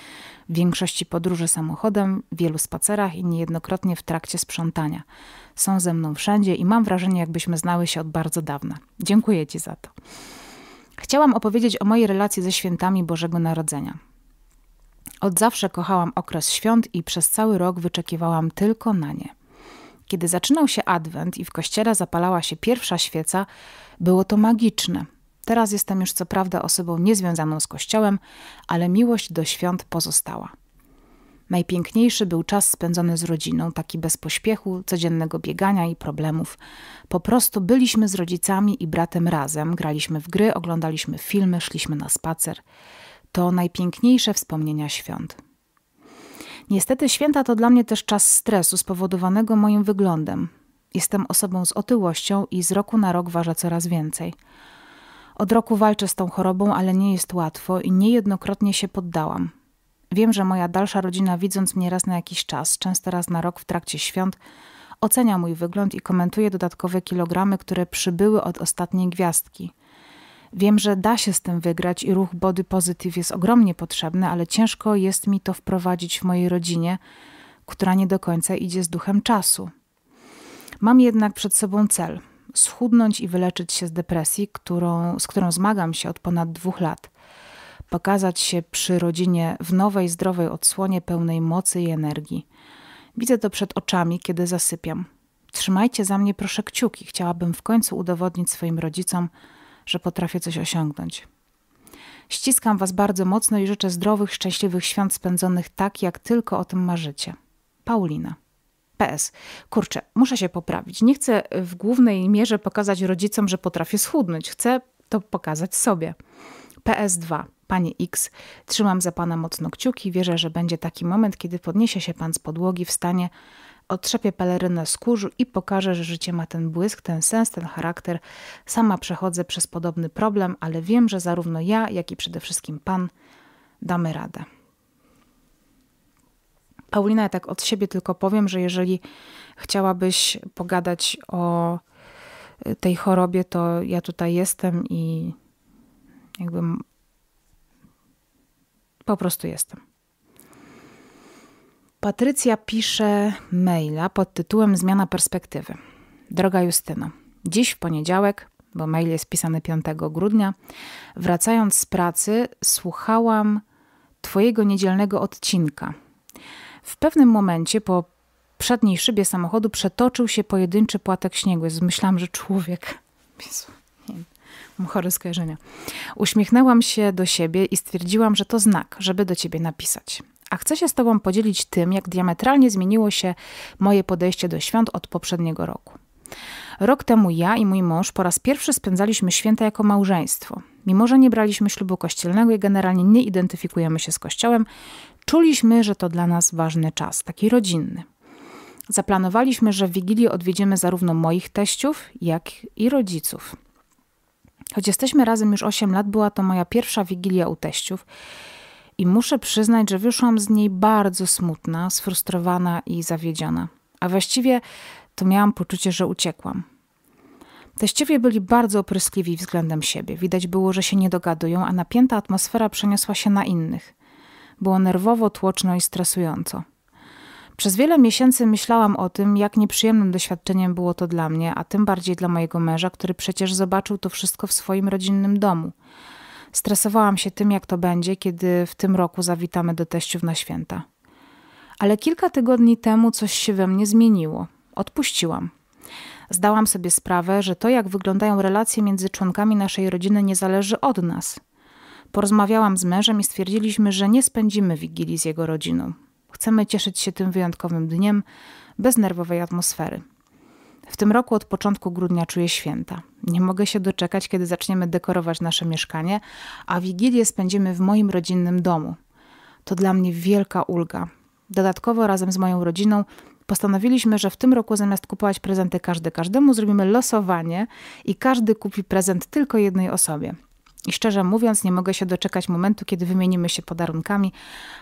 w większości podróży samochodem, wielu spacerach i niejednokrotnie w trakcie sprzątania. Są ze mną wszędzie i mam wrażenie, jakbyśmy znały się od bardzo dawna. Dziękuję Ci za to. Chciałam opowiedzieć o mojej relacji ze świętami Bożego Narodzenia. Od zawsze kochałam okres świąt i przez cały rok wyczekiwałam tylko na nie. Kiedy zaczynał się adwent i w kościele zapalała się pierwsza świeca, było to magiczne. Teraz jestem już co prawda osobą niezwiązaną z Kościołem, ale miłość do świąt pozostała. Najpiękniejszy był czas spędzony z rodziną, taki bez pośpiechu, codziennego biegania i problemów. Po prostu byliśmy z rodzicami i bratem razem, graliśmy w gry, oglądaliśmy filmy, szliśmy na spacer. To najpiękniejsze wspomnienia świąt. Niestety święta to dla mnie też czas stresu spowodowanego moim wyglądem. Jestem osobą z otyłością i z roku na rok ważę coraz więcej. Od roku walczę z tą chorobą, ale nie jest łatwo i niejednokrotnie się poddałam. Wiem, że moja dalsza rodzina, widząc mnie raz na jakiś czas, często raz na rok w trakcie świąt, ocenia mój wygląd i komentuje dodatkowe kilogramy, które przybyły od ostatniej gwiazdki. Wiem, że da się z tym wygrać i ruch body positive jest ogromnie potrzebny, ale ciężko jest mi to wprowadzić w mojej rodzinie, która nie do końca idzie z duchem czasu. Mam jednak przed sobą cel – schudnąć i wyleczyć się z depresji, którą, z którą zmagam się od ponad dwóch lat. Pokazać się przy rodzinie w nowej, zdrowej odsłonie pełnej mocy i energii. Widzę to przed oczami, kiedy zasypiam. Trzymajcie za mnie proszę kciuki. Chciałabym w końcu udowodnić swoim rodzicom, że potrafię coś osiągnąć. Ściskam Was bardzo mocno i życzę zdrowych, szczęśliwych świąt spędzonych tak, jak tylko o tym marzycie. Paulina. PS, kurczę, muszę się poprawić. Nie chcę w głównej mierze pokazać rodzicom, że potrafię schudnąć. Chcę to pokazać sobie. PS2. Panie X, trzymam za Pana mocno kciuki. Wierzę, że będzie taki moment, kiedy podniesie się Pan z podłogi, wstanie, otrzepie pelerynę z kurzu i pokaże, że życie ma ten błysk, ten sens, ten charakter. Sama przechodzę przez podobny problem, ale wiem, że zarówno ja, jak i przede wszystkim Pan damy radę. Paulina, ja tak od siebie tylko powiem, że jeżeli chciałabyś pogadać o y, tej chorobie, to ja tutaj jestem i jakby po prostu jestem. Patrycja pisze maila pod tytułem Zmiana perspektywy. Droga Justyno, dziś w poniedziałek, bo mail jest pisany 5 grudnia, wracając z pracy, słuchałam Twojego niedzielnego odcinka – w pewnym momencie po przedniej szybie samochodu przetoczył się pojedynczy płatek śniegu. Jezu, myślałam, że człowiek. Jezu, nie Mam chore skojarzenia. Uśmiechnęłam się do siebie i stwierdziłam, że to znak, żeby do ciebie napisać. A chcę się z tobą podzielić tym, jak diametralnie zmieniło się moje podejście do świąt od poprzedniego roku. Rok temu ja i mój mąż po raz pierwszy spędzaliśmy święta jako małżeństwo. Mimo, że nie braliśmy ślubu kościelnego i generalnie nie identyfikujemy się z kościołem, Czuliśmy, że to dla nas ważny czas, taki rodzinny. Zaplanowaliśmy, że w Wigilię odwiedzimy zarówno moich teściów, jak i rodziców. Choć jesteśmy razem już 8 lat, była to moja pierwsza Wigilia u teściów i muszę przyznać, że wyszłam z niej bardzo smutna, sfrustrowana i zawiedziona. A właściwie to miałam poczucie, że uciekłam. Teściowie byli bardzo opryskliwi względem siebie. Widać było, że się nie dogadują, a napięta atmosfera przeniosła się na innych – było nerwowo, tłoczno i stresująco. Przez wiele miesięcy myślałam o tym, jak nieprzyjemnym doświadczeniem było to dla mnie, a tym bardziej dla mojego męża, który przecież zobaczył to wszystko w swoim rodzinnym domu. Stresowałam się tym, jak to będzie, kiedy w tym roku zawitamy do teściów na święta. Ale kilka tygodni temu coś się we mnie zmieniło. Odpuściłam. Zdałam sobie sprawę, że to, jak wyglądają relacje między członkami naszej rodziny, nie zależy od nas – Porozmawiałam z mężem i stwierdziliśmy, że nie spędzimy wigilii z jego rodziną. Chcemy cieszyć się tym wyjątkowym dniem bez nerwowej atmosfery. W tym roku od początku grudnia czuję święta. Nie mogę się doczekać, kiedy zaczniemy dekorować nasze mieszkanie, a wigilię spędzimy w moim rodzinnym domu. To dla mnie wielka ulga. Dodatkowo razem z moją rodziną postanowiliśmy, że w tym roku zamiast kupować prezenty każdy każdemu, zrobimy losowanie i każdy kupi prezent tylko jednej osobie. I szczerze mówiąc, nie mogę się doczekać momentu, kiedy wymienimy się podarunkami,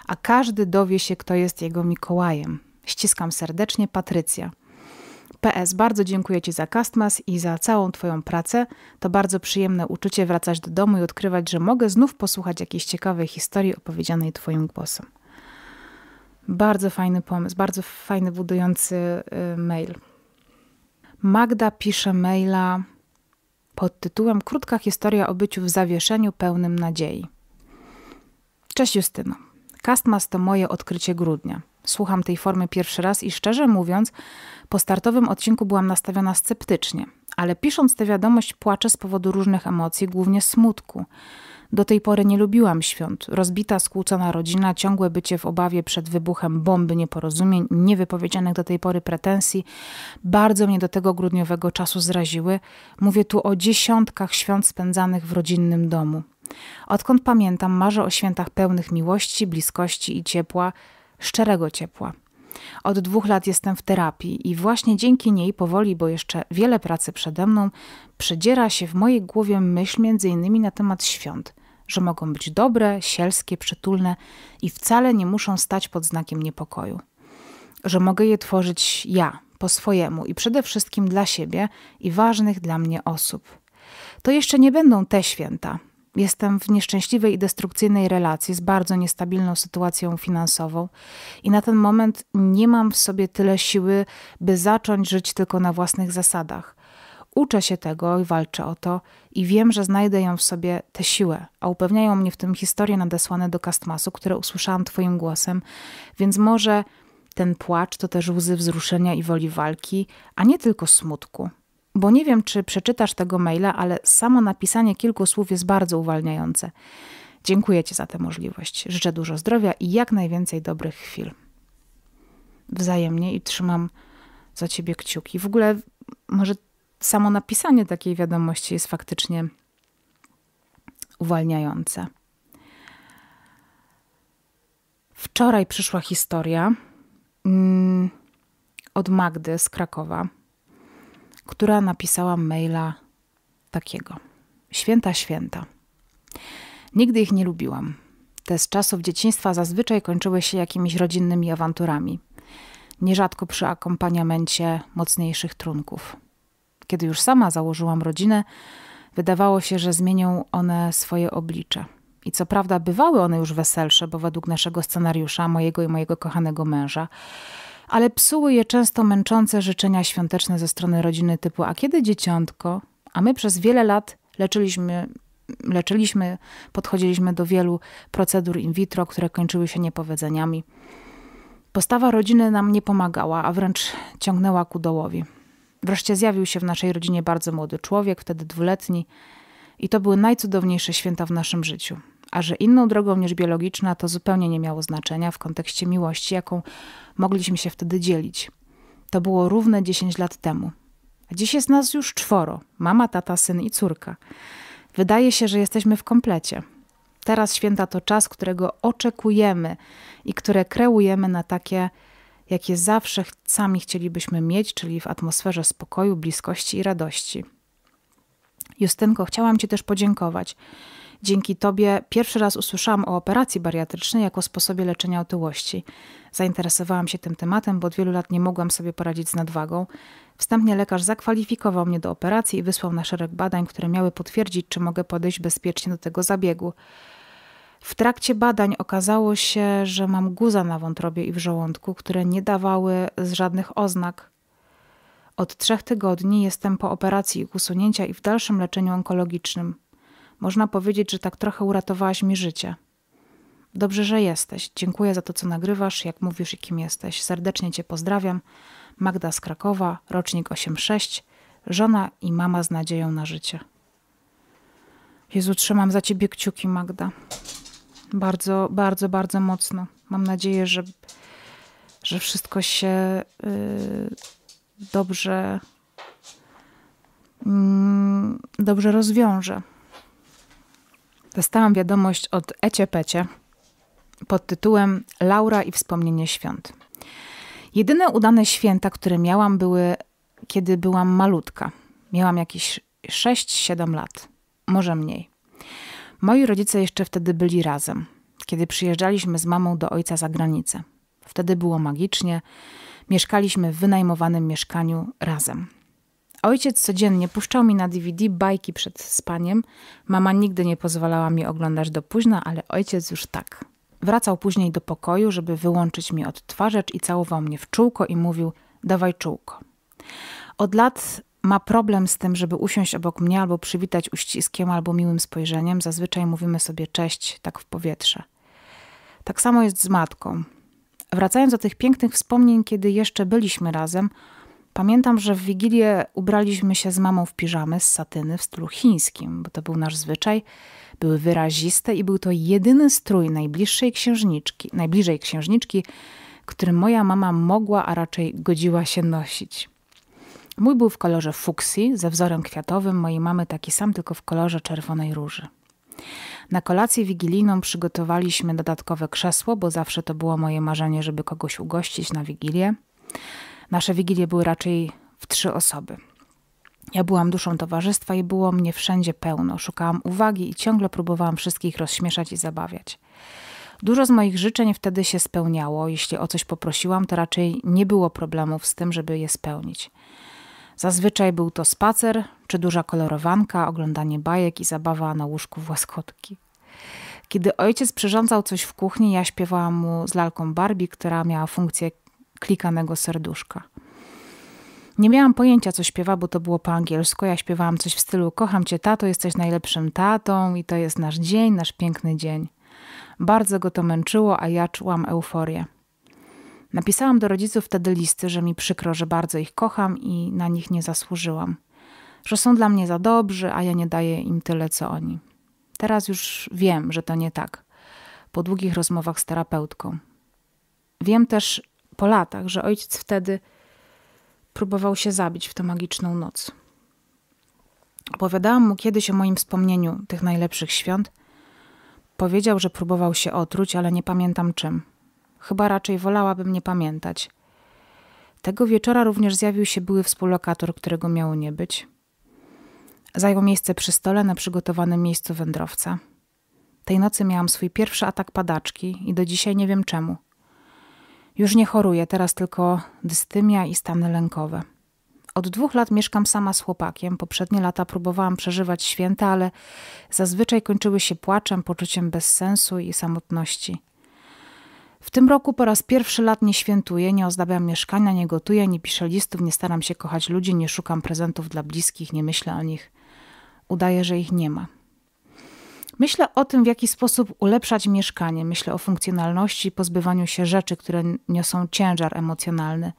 a każdy dowie się, kto jest jego Mikołajem. Ściskam serdecznie, Patrycja. PS, bardzo dziękuję Ci za Castmas i za całą Twoją pracę. To bardzo przyjemne uczucie wracać do domu i odkrywać, że mogę znów posłuchać jakiejś ciekawej historii opowiedzianej Twoim głosem. Bardzo fajny pomysł, bardzo fajny budujący y, mail. Magda pisze maila pod tytułem Krótka historia o byciu w zawieszeniu pełnym nadziei. Cześć Justyno. Castmas to moje odkrycie grudnia. Słucham tej formy pierwszy raz i szczerze mówiąc, po startowym odcinku byłam nastawiona sceptycznie, ale pisząc tę wiadomość płaczę z powodu różnych emocji, głównie smutku. Do tej pory nie lubiłam świąt. Rozbita, skłócona rodzina, ciągłe bycie w obawie przed wybuchem bomby nieporozumień, niewypowiedzianych do tej pory pretensji, bardzo mnie do tego grudniowego czasu zraziły. Mówię tu o dziesiątkach świąt spędzanych w rodzinnym domu. Odkąd pamiętam, marzę o świętach pełnych miłości, bliskości i ciepła, szczerego ciepła. Od dwóch lat jestem w terapii i właśnie dzięki niej powoli, bo jeszcze wiele pracy przede mną, przedziera się w mojej głowie myśl między innymi na temat świąt że mogą być dobre, sielskie, przytulne i wcale nie muszą stać pod znakiem niepokoju. Że mogę je tworzyć ja, po swojemu i przede wszystkim dla siebie i ważnych dla mnie osób. To jeszcze nie będą te święta. Jestem w nieszczęśliwej i destrukcyjnej relacji z bardzo niestabilną sytuacją finansową i na ten moment nie mam w sobie tyle siły, by zacząć żyć tylko na własnych zasadach uczę się tego i walczę o to i wiem, że znajdę ją w sobie tę siłę, a upewniają mnie w tym historie nadesłane do Kastmasu, które usłyszałam Twoim głosem, więc może ten płacz to też łzy wzruszenia i woli walki, a nie tylko smutku. Bo nie wiem, czy przeczytasz tego maila, ale samo napisanie kilku słów jest bardzo uwalniające. Dziękuję Ci za tę możliwość. Życzę dużo zdrowia i jak najwięcej dobrych chwil. Wzajemnie i trzymam za Ciebie kciuki. W ogóle może samo napisanie takiej wiadomości jest faktycznie uwalniające. Wczoraj przyszła historia mm, od Magdy z Krakowa, która napisała maila takiego: Święta, święta. Nigdy ich nie lubiłam. Te z czasów dzieciństwa zazwyczaj kończyły się jakimiś rodzinnymi awanturami, nierzadko przy akompaniamencie mocniejszych trunków kiedy już sama założyłam rodzinę, wydawało się, że zmienią one swoje oblicze. I co prawda bywały one już weselsze, bo według naszego scenariusza, mojego i mojego kochanego męża, ale psuły je często męczące życzenia świąteczne ze strony rodziny typu a kiedy dzieciątko? A my przez wiele lat leczyliśmy, leczyliśmy podchodziliśmy do wielu procedur in vitro, które kończyły się niepowodzeniami. Postawa rodziny nam nie pomagała, a wręcz ciągnęła ku dołowi. Wreszcie zjawił się w naszej rodzinie bardzo młody człowiek, wtedy dwuletni, i to były najcudowniejsze święta w naszym życiu. A że inną drogą niż biologiczna, to zupełnie nie miało znaczenia w kontekście miłości, jaką mogliśmy się wtedy dzielić. To było równe 10 lat temu. A dziś jest nas już czworo: mama, tata, syn i córka. Wydaje się, że jesteśmy w komplecie. Teraz święta to czas, którego oczekujemy i które kreujemy na takie jakie zawsze sami chcielibyśmy mieć, czyli w atmosferze spokoju, bliskości i radości. Justynko, chciałam Ci też podziękować. Dzięki Tobie pierwszy raz usłyszałam o operacji bariatrycznej jako sposobie leczenia otyłości. Zainteresowałam się tym tematem, bo od wielu lat nie mogłam sobie poradzić z nadwagą. Wstępnie lekarz zakwalifikował mnie do operacji i wysłał na szereg badań, które miały potwierdzić, czy mogę podejść bezpiecznie do tego zabiegu. W trakcie badań okazało się, że mam guza na wątrobie i w żołądku, które nie dawały żadnych oznak. Od trzech tygodni jestem po operacji ich usunięcia i w dalszym leczeniu onkologicznym. Można powiedzieć, że tak trochę uratowałaś mi życie. Dobrze, że jesteś. Dziękuję za to, co nagrywasz, jak mówisz i kim jesteś. Serdecznie Cię pozdrawiam. Magda z Krakowa, rocznik 86, żona i mama z nadzieją na życie. Jezu, trzymam za Ciebie kciuki, Magda. Bardzo, bardzo, bardzo mocno. Mam nadzieję, że, że wszystko się y, dobrze, mm, dobrze rozwiąże. Dostałam wiadomość od Ecie Pecie pod tytułem Laura i wspomnienie świąt. Jedyne udane święta, które miałam, były kiedy byłam malutka. Miałam jakieś 6-7 lat, może mniej. Moi rodzice jeszcze wtedy byli razem, kiedy przyjeżdżaliśmy z mamą do ojca za granicę. Wtedy było magicznie, mieszkaliśmy w wynajmowanym mieszkaniu razem. Ojciec codziennie puszczał mi na DVD bajki przed spaniem. Mama nigdy nie pozwalała mi oglądać do późna, ale ojciec już tak. Wracał później do pokoju, żeby wyłączyć mi odtwarzacz i całował mnie w czółko i mówił: Dawaj czółko. Od lat ma problem z tym, żeby usiąść obok mnie albo przywitać uściskiem albo miłym spojrzeniem, zazwyczaj mówimy sobie cześć tak w powietrze. Tak samo jest z matką. Wracając do tych pięknych wspomnień, kiedy jeszcze byliśmy razem, pamiętam, że w Wigilię ubraliśmy się z mamą w piżamy z satyny w stylu chińskim, bo to był nasz zwyczaj. Były wyraziste i był to jedyny strój najbliższej księżniczki, najbliżej księżniczki, który moja mama mogła, a raczej godziła się nosić. Mój był w kolorze fuksji, ze wzorem kwiatowym, mojej mamy taki sam, tylko w kolorze czerwonej róży. Na kolację wigilijną przygotowaliśmy dodatkowe krzesło, bo zawsze to było moje marzenie, żeby kogoś ugościć na wigilię. Nasze wigilie były raczej w trzy osoby. Ja byłam duszą towarzystwa i było mnie wszędzie pełno. Szukałam uwagi i ciągle próbowałam wszystkich rozśmieszać i zabawiać. Dużo z moich życzeń wtedy się spełniało. Jeśli o coś poprosiłam, to raczej nie było problemów z tym, żeby je spełnić. Zazwyczaj był to spacer, czy duża kolorowanka, oglądanie bajek i zabawa na łóżku w łaskotki. Kiedy ojciec przyrządzał coś w kuchni, ja śpiewałam mu z lalką Barbie, która miała funkcję klikanego serduszka. Nie miałam pojęcia, co śpiewa, bo to było po angielsku. Ja śpiewałam coś w stylu: Kocham cię, tato, jesteś najlepszym tatą, i to jest nasz dzień, nasz piękny dzień. Bardzo go to męczyło, a ja czułam euforię. Napisałam do rodziców wtedy listy, że mi przykro, że bardzo ich kocham i na nich nie zasłużyłam. Że są dla mnie za dobrzy, a ja nie daję im tyle, co oni. Teraz już wiem, że to nie tak. Po długich rozmowach z terapeutką. Wiem też po latach, że ojciec wtedy próbował się zabić w tę magiczną noc. Opowiadałam mu kiedyś o moim wspomnieniu tych najlepszych świąt. Powiedział, że próbował się otruć, ale nie pamiętam czym. Chyba raczej wolałabym nie pamiętać. Tego wieczora również zjawił się były współlokator, którego miało nie być. Zajął miejsce przy stole na przygotowanym miejscu wędrowca. Tej nocy miałam swój pierwszy atak padaczki i do dzisiaj nie wiem czemu. Już nie choruję, teraz tylko dystymia i stany lękowe. Od dwóch lat mieszkam sama z chłopakiem. Poprzednie lata próbowałam przeżywać święta, ale zazwyczaj kończyły się płaczem, poczuciem bezsensu i samotności. W tym roku po raz pierwszy lat nie świętuję, nie ozdabiam mieszkania, nie gotuję, nie piszę listów, nie staram się kochać ludzi, nie szukam prezentów dla bliskich, nie myślę o nich. Udaję, że ich nie ma. Myślę o tym, w jaki sposób ulepszać mieszkanie. Myślę o funkcjonalności i pozbywaniu się rzeczy, które niosą ciężar emocjonalny.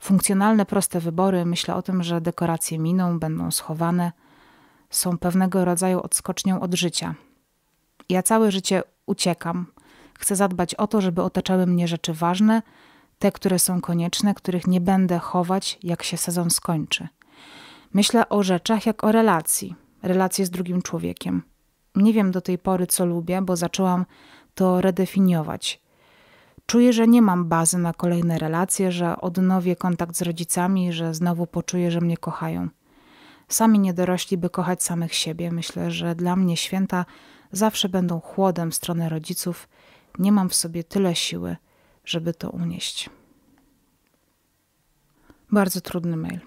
Funkcjonalne, proste wybory. Myślę o tym, że dekoracje miną, będą schowane, są pewnego rodzaju odskocznią od życia. Ja całe życie uciekam, Chcę zadbać o to, żeby otaczały mnie rzeczy ważne, te, które są konieczne, których nie będę chować, jak się sezon skończy. Myślę o rzeczach jak o relacji, relacje z drugim człowiekiem. Nie wiem do tej pory, co lubię, bo zaczęłam to redefiniować. Czuję, że nie mam bazy na kolejne relacje, że odnowię kontakt z rodzicami, że znowu poczuję, że mnie kochają. Sami nie dorośli, by kochać samych siebie. Myślę, że dla mnie święta zawsze będą chłodem w stronę rodziców nie mam w sobie tyle siły, żeby to unieść. Bardzo trudny mail,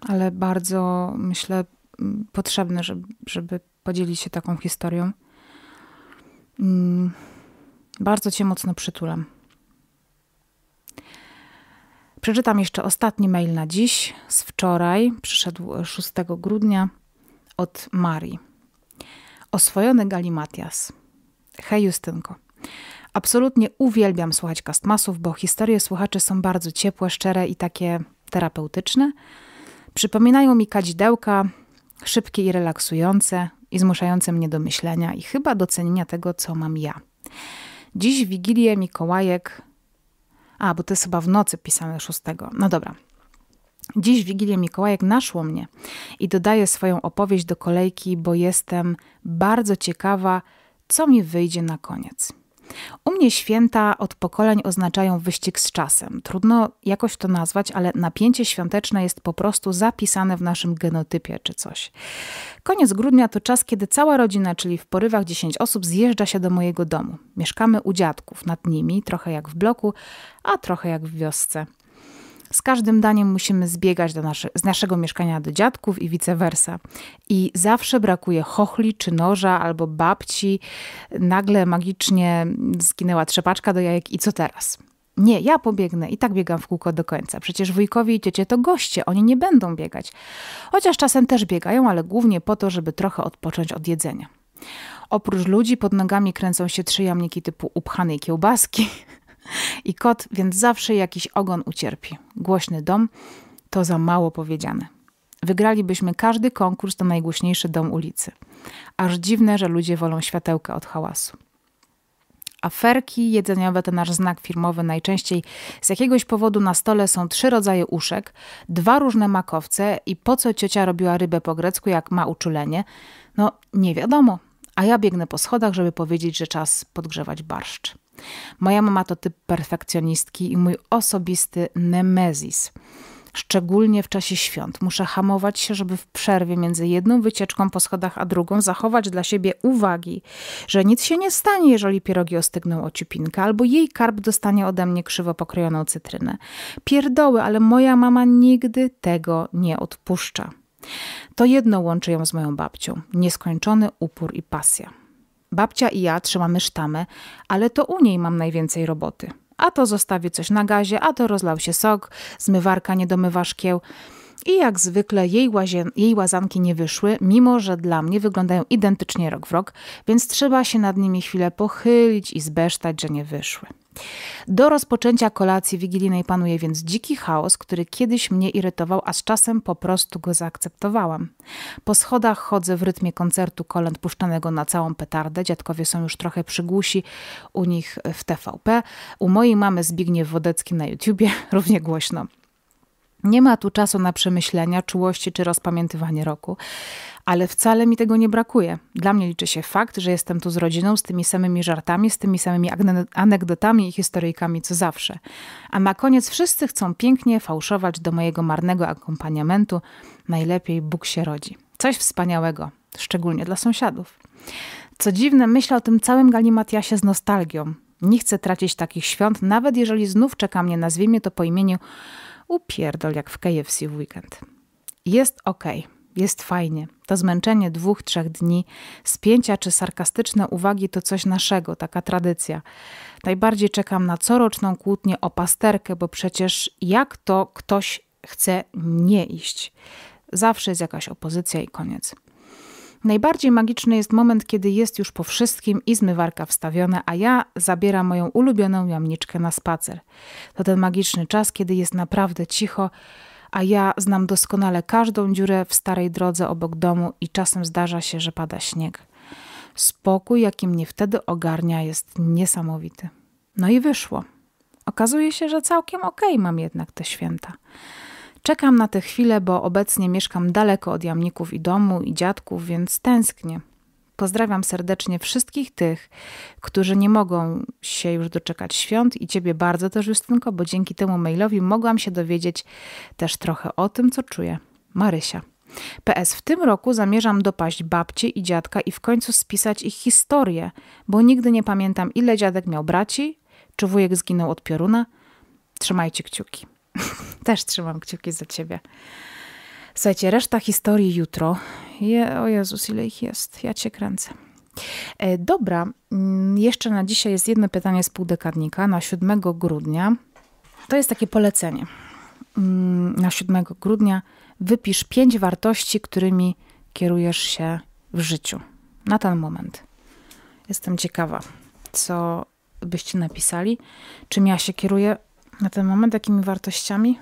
ale bardzo myślę mm, potrzebny, żeby, podzielić się taką historią. Mm, bardzo Cię mocno przytulam. Przeczytam jeszcze ostatni mail na dziś z wczoraj, przyszedł 6 e, grudnia od Marii. Oswojony galimatias. Hej Justynko. Absolutnie uwielbiam słuchać kastmasów, bo historie słuchaczy są bardzo ciepłe, szczere i takie terapeutyczne. Przypominają mi kadzidełka, szybkie i relaksujące, i zmuszające mnie do myślenia i chyba docenienia tego, co mam ja. Dziś Wigilię Mikołajek. A, bo to jest chyba w nocy pisane 6. No dobra. Dziś Wigilię Mikołajek naszło mnie i dodaję swoją opowieść do kolejki, bo jestem bardzo ciekawa, co mi wyjdzie na koniec. U mnie święta od pokoleń oznaczają wyścig z czasem. Trudno jakoś to nazwać, ale napięcie świąteczne jest po prostu zapisane w naszym genotypie czy coś. Koniec grudnia to czas, kiedy cała rodzina, czyli w porywach 10 osób, zjeżdża się do mojego domu. Mieszkamy u dziadków, nad nimi, trochę jak w bloku, a trochę jak w wiosce. Z każdym daniem musimy zbiegać do z naszego mieszkania do dziadków i vice versa. I zawsze brakuje chochli czy noża albo babci. Nagle magicznie zginęła trzepaczka do jajek i co teraz? Nie, ja pobiegnę i tak biegam w kółko do końca. Przecież wujkowie i ciecie to goście, oni nie będą biegać. Chociaż czasem też biegają, ale głównie po to, żeby trochę odpocząć od jedzenia. Oprócz ludzi pod nogami kręcą się trzy jamniki typu upchanej kiełbaski, i kot, więc zawsze jakiś ogon ucierpi. Głośny dom to za mało powiedziane. Wygralibyśmy każdy konkurs to najgłośniejszy dom ulicy. Aż dziwne, że ludzie wolą światełka od hałasu. Aferki jedzeniowe to nasz znak firmowy. Najczęściej z jakiegoś powodu na stole są trzy rodzaje uszek, dwa różne makowce i po co ciocia robiła rybę po grecku, jak ma uczulenie? No nie wiadomo. A ja biegnę po schodach, żeby powiedzieć, że czas podgrzewać barszcz. Moja mama to typ perfekcjonistki i mój osobisty nemezis szczególnie w czasie świąt. Muszę hamować się, żeby w przerwie między jedną wycieczką po schodach a drugą zachować dla siebie uwagi, że nic się nie stanie, jeżeli pierogi ostygną o ciupinkę, albo jej karp dostanie ode mnie krzywo pokrojoną cytrynę. Pierdoły, ale moja mama nigdy tego nie odpuszcza. To jedno łączy ją z moją babcią: nieskończony upór i pasja. Babcia i ja trzymamy sztamę, ale to u niej mam najwięcej roboty. A to zostawię coś na gazie, a to rozlał się sok, zmywarka nie domywa szkieł. I jak zwykle jej, łazien, jej łazanki nie wyszły, mimo że dla mnie wyglądają identycznie rok w rok, więc trzeba się nad nimi chwilę pochylić i zbesztać, że nie wyszły. Do rozpoczęcia kolacji wigilijnej panuje więc dziki chaos, który kiedyś mnie irytował, a z czasem po prostu go zaakceptowałam. Po schodach chodzę w rytmie koncertu kolęd puszczanego na całą petardę. Dziadkowie są już trochę przygłusi u nich w TVP. U mojej mamy Zbigniew Wodecki na YouTubie, równie głośno. Nie ma tu czasu na przemyślenia, czułości czy rozpamiętywanie roku, ale wcale mi tego nie brakuje. Dla mnie liczy się fakt, że jestem tu z rodziną, z tymi samymi żartami, z tymi samymi anegdotami i historyjkami co zawsze. A na koniec wszyscy chcą pięknie fałszować do mojego marnego akompaniamentu. Najlepiej Bóg się rodzi. Coś wspaniałego, szczególnie dla sąsiadów. Co dziwne, myślę o tym całym galimatiasie z nostalgią. Nie chcę tracić takich świąt, nawet jeżeli znów czeka mnie, nazwijmy to po imieniu, upierdol jak w KFC w weekend. Jest ok, jest fajnie. To zmęczenie dwóch, trzech dni, spięcia czy sarkastyczne uwagi to coś naszego, taka tradycja. Najbardziej czekam na coroczną kłótnię o pasterkę, bo przecież jak to ktoś chce nie iść? Zawsze jest jakaś opozycja i koniec. Najbardziej magiczny jest moment, kiedy jest już po wszystkim i zmywarka wstawiona, a ja zabieram moją ulubioną jamniczkę na spacer. To ten magiczny czas, kiedy jest naprawdę cicho, a ja znam doskonale każdą dziurę w starej drodze obok domu i czasem zdarza się, że pada śnieg. Spokój, jaki mnie wtedy ogarnia, jest niesamowity. No i wyszło. Okazuje się, że całkiem okej okay mam jednak te święta. Czekam na tę chwilę, bo obecnie mieszkam daleko od jamników i domu i dziadków, więc tęsknię. Pozdrawiam serdecznie wszystkich tych, którzy nie mogą się już doczekać świąt i Ciebie bardzo też, Justynko, bo dzięki temu mailowi mogłam się dowiedzieć też trochę o tym, co czuję. Marysia. PS. W tym roku zamierzam dopaść babci i dziadka i w końcu spisać ich historię, bo nigdy nie pamiętam, ile dziadek miał braci, czy wujek zginął od pioruna. Trzymajcie kciuki. Też trzymam kciuki za ciebie. Słuchajcie, reszta historii jutro. Je, o Jezus, ile ich jest. Ja cię kręcę. E, dobra, mm, jeszcze na dzisiaj jest jedno pytanie z półdekadnika. Na 7 grudnia to jest takie polecenie. Mm, na 7 grudnia wypisz pięć wartości, którymi kierujesz się w życiu. Na ten moment. Jestem ciekawa, co byście napisali. Czym ja się kieruję na ten moment, jakimi wartościami?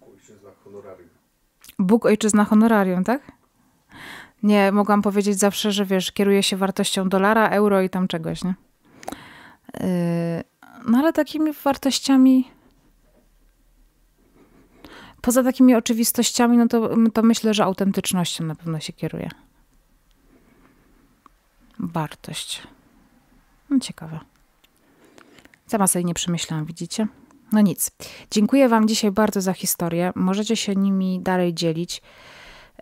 Bóg ojczyzna honorarium. Bóg ojczyzna honorarium, tak? Nie, mogłam powiedzieć zawsze, że wiesz, kieruje się wartością dolara, euro i tam czegoś, nie? Yy, no ale takimi wartościami poza takimi oczywistościami, no to, to myślę, że autentycznością na pewno się kieruje. Wartość. No, ciekawe. Sama sobie nie przemyślałam, widzicie? No nic. Dziękuję Wam dzisiaj bardzo za historię. Możecie się nimi dalej dzielić.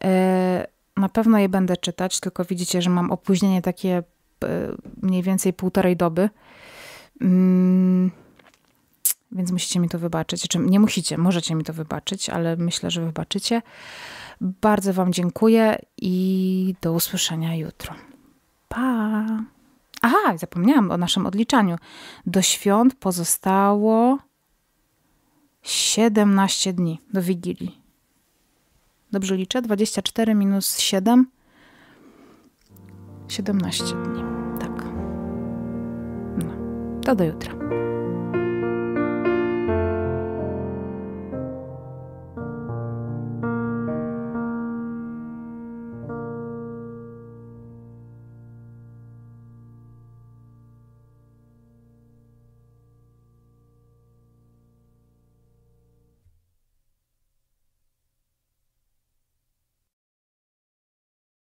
E, na pewno je będę czytać, tylko widzicie, że mam opóźnienie takie e, mniej więcej półtorej doby. Mm, więc musicie mi to wybaczyć. Znaczy, nie musicie, możecie mi to wybaczyć, ale myślę, że wybaczycie. Bardzo Wam dziękuję i do usłyszenia jutro. Pa! Aha, zapomniałam o naszym odliczaniu. Do świąt pozostało 17 dni do Wigilii. Dobrze liczę? 24 minus 7? 17 dni, tak. No, to do jutra.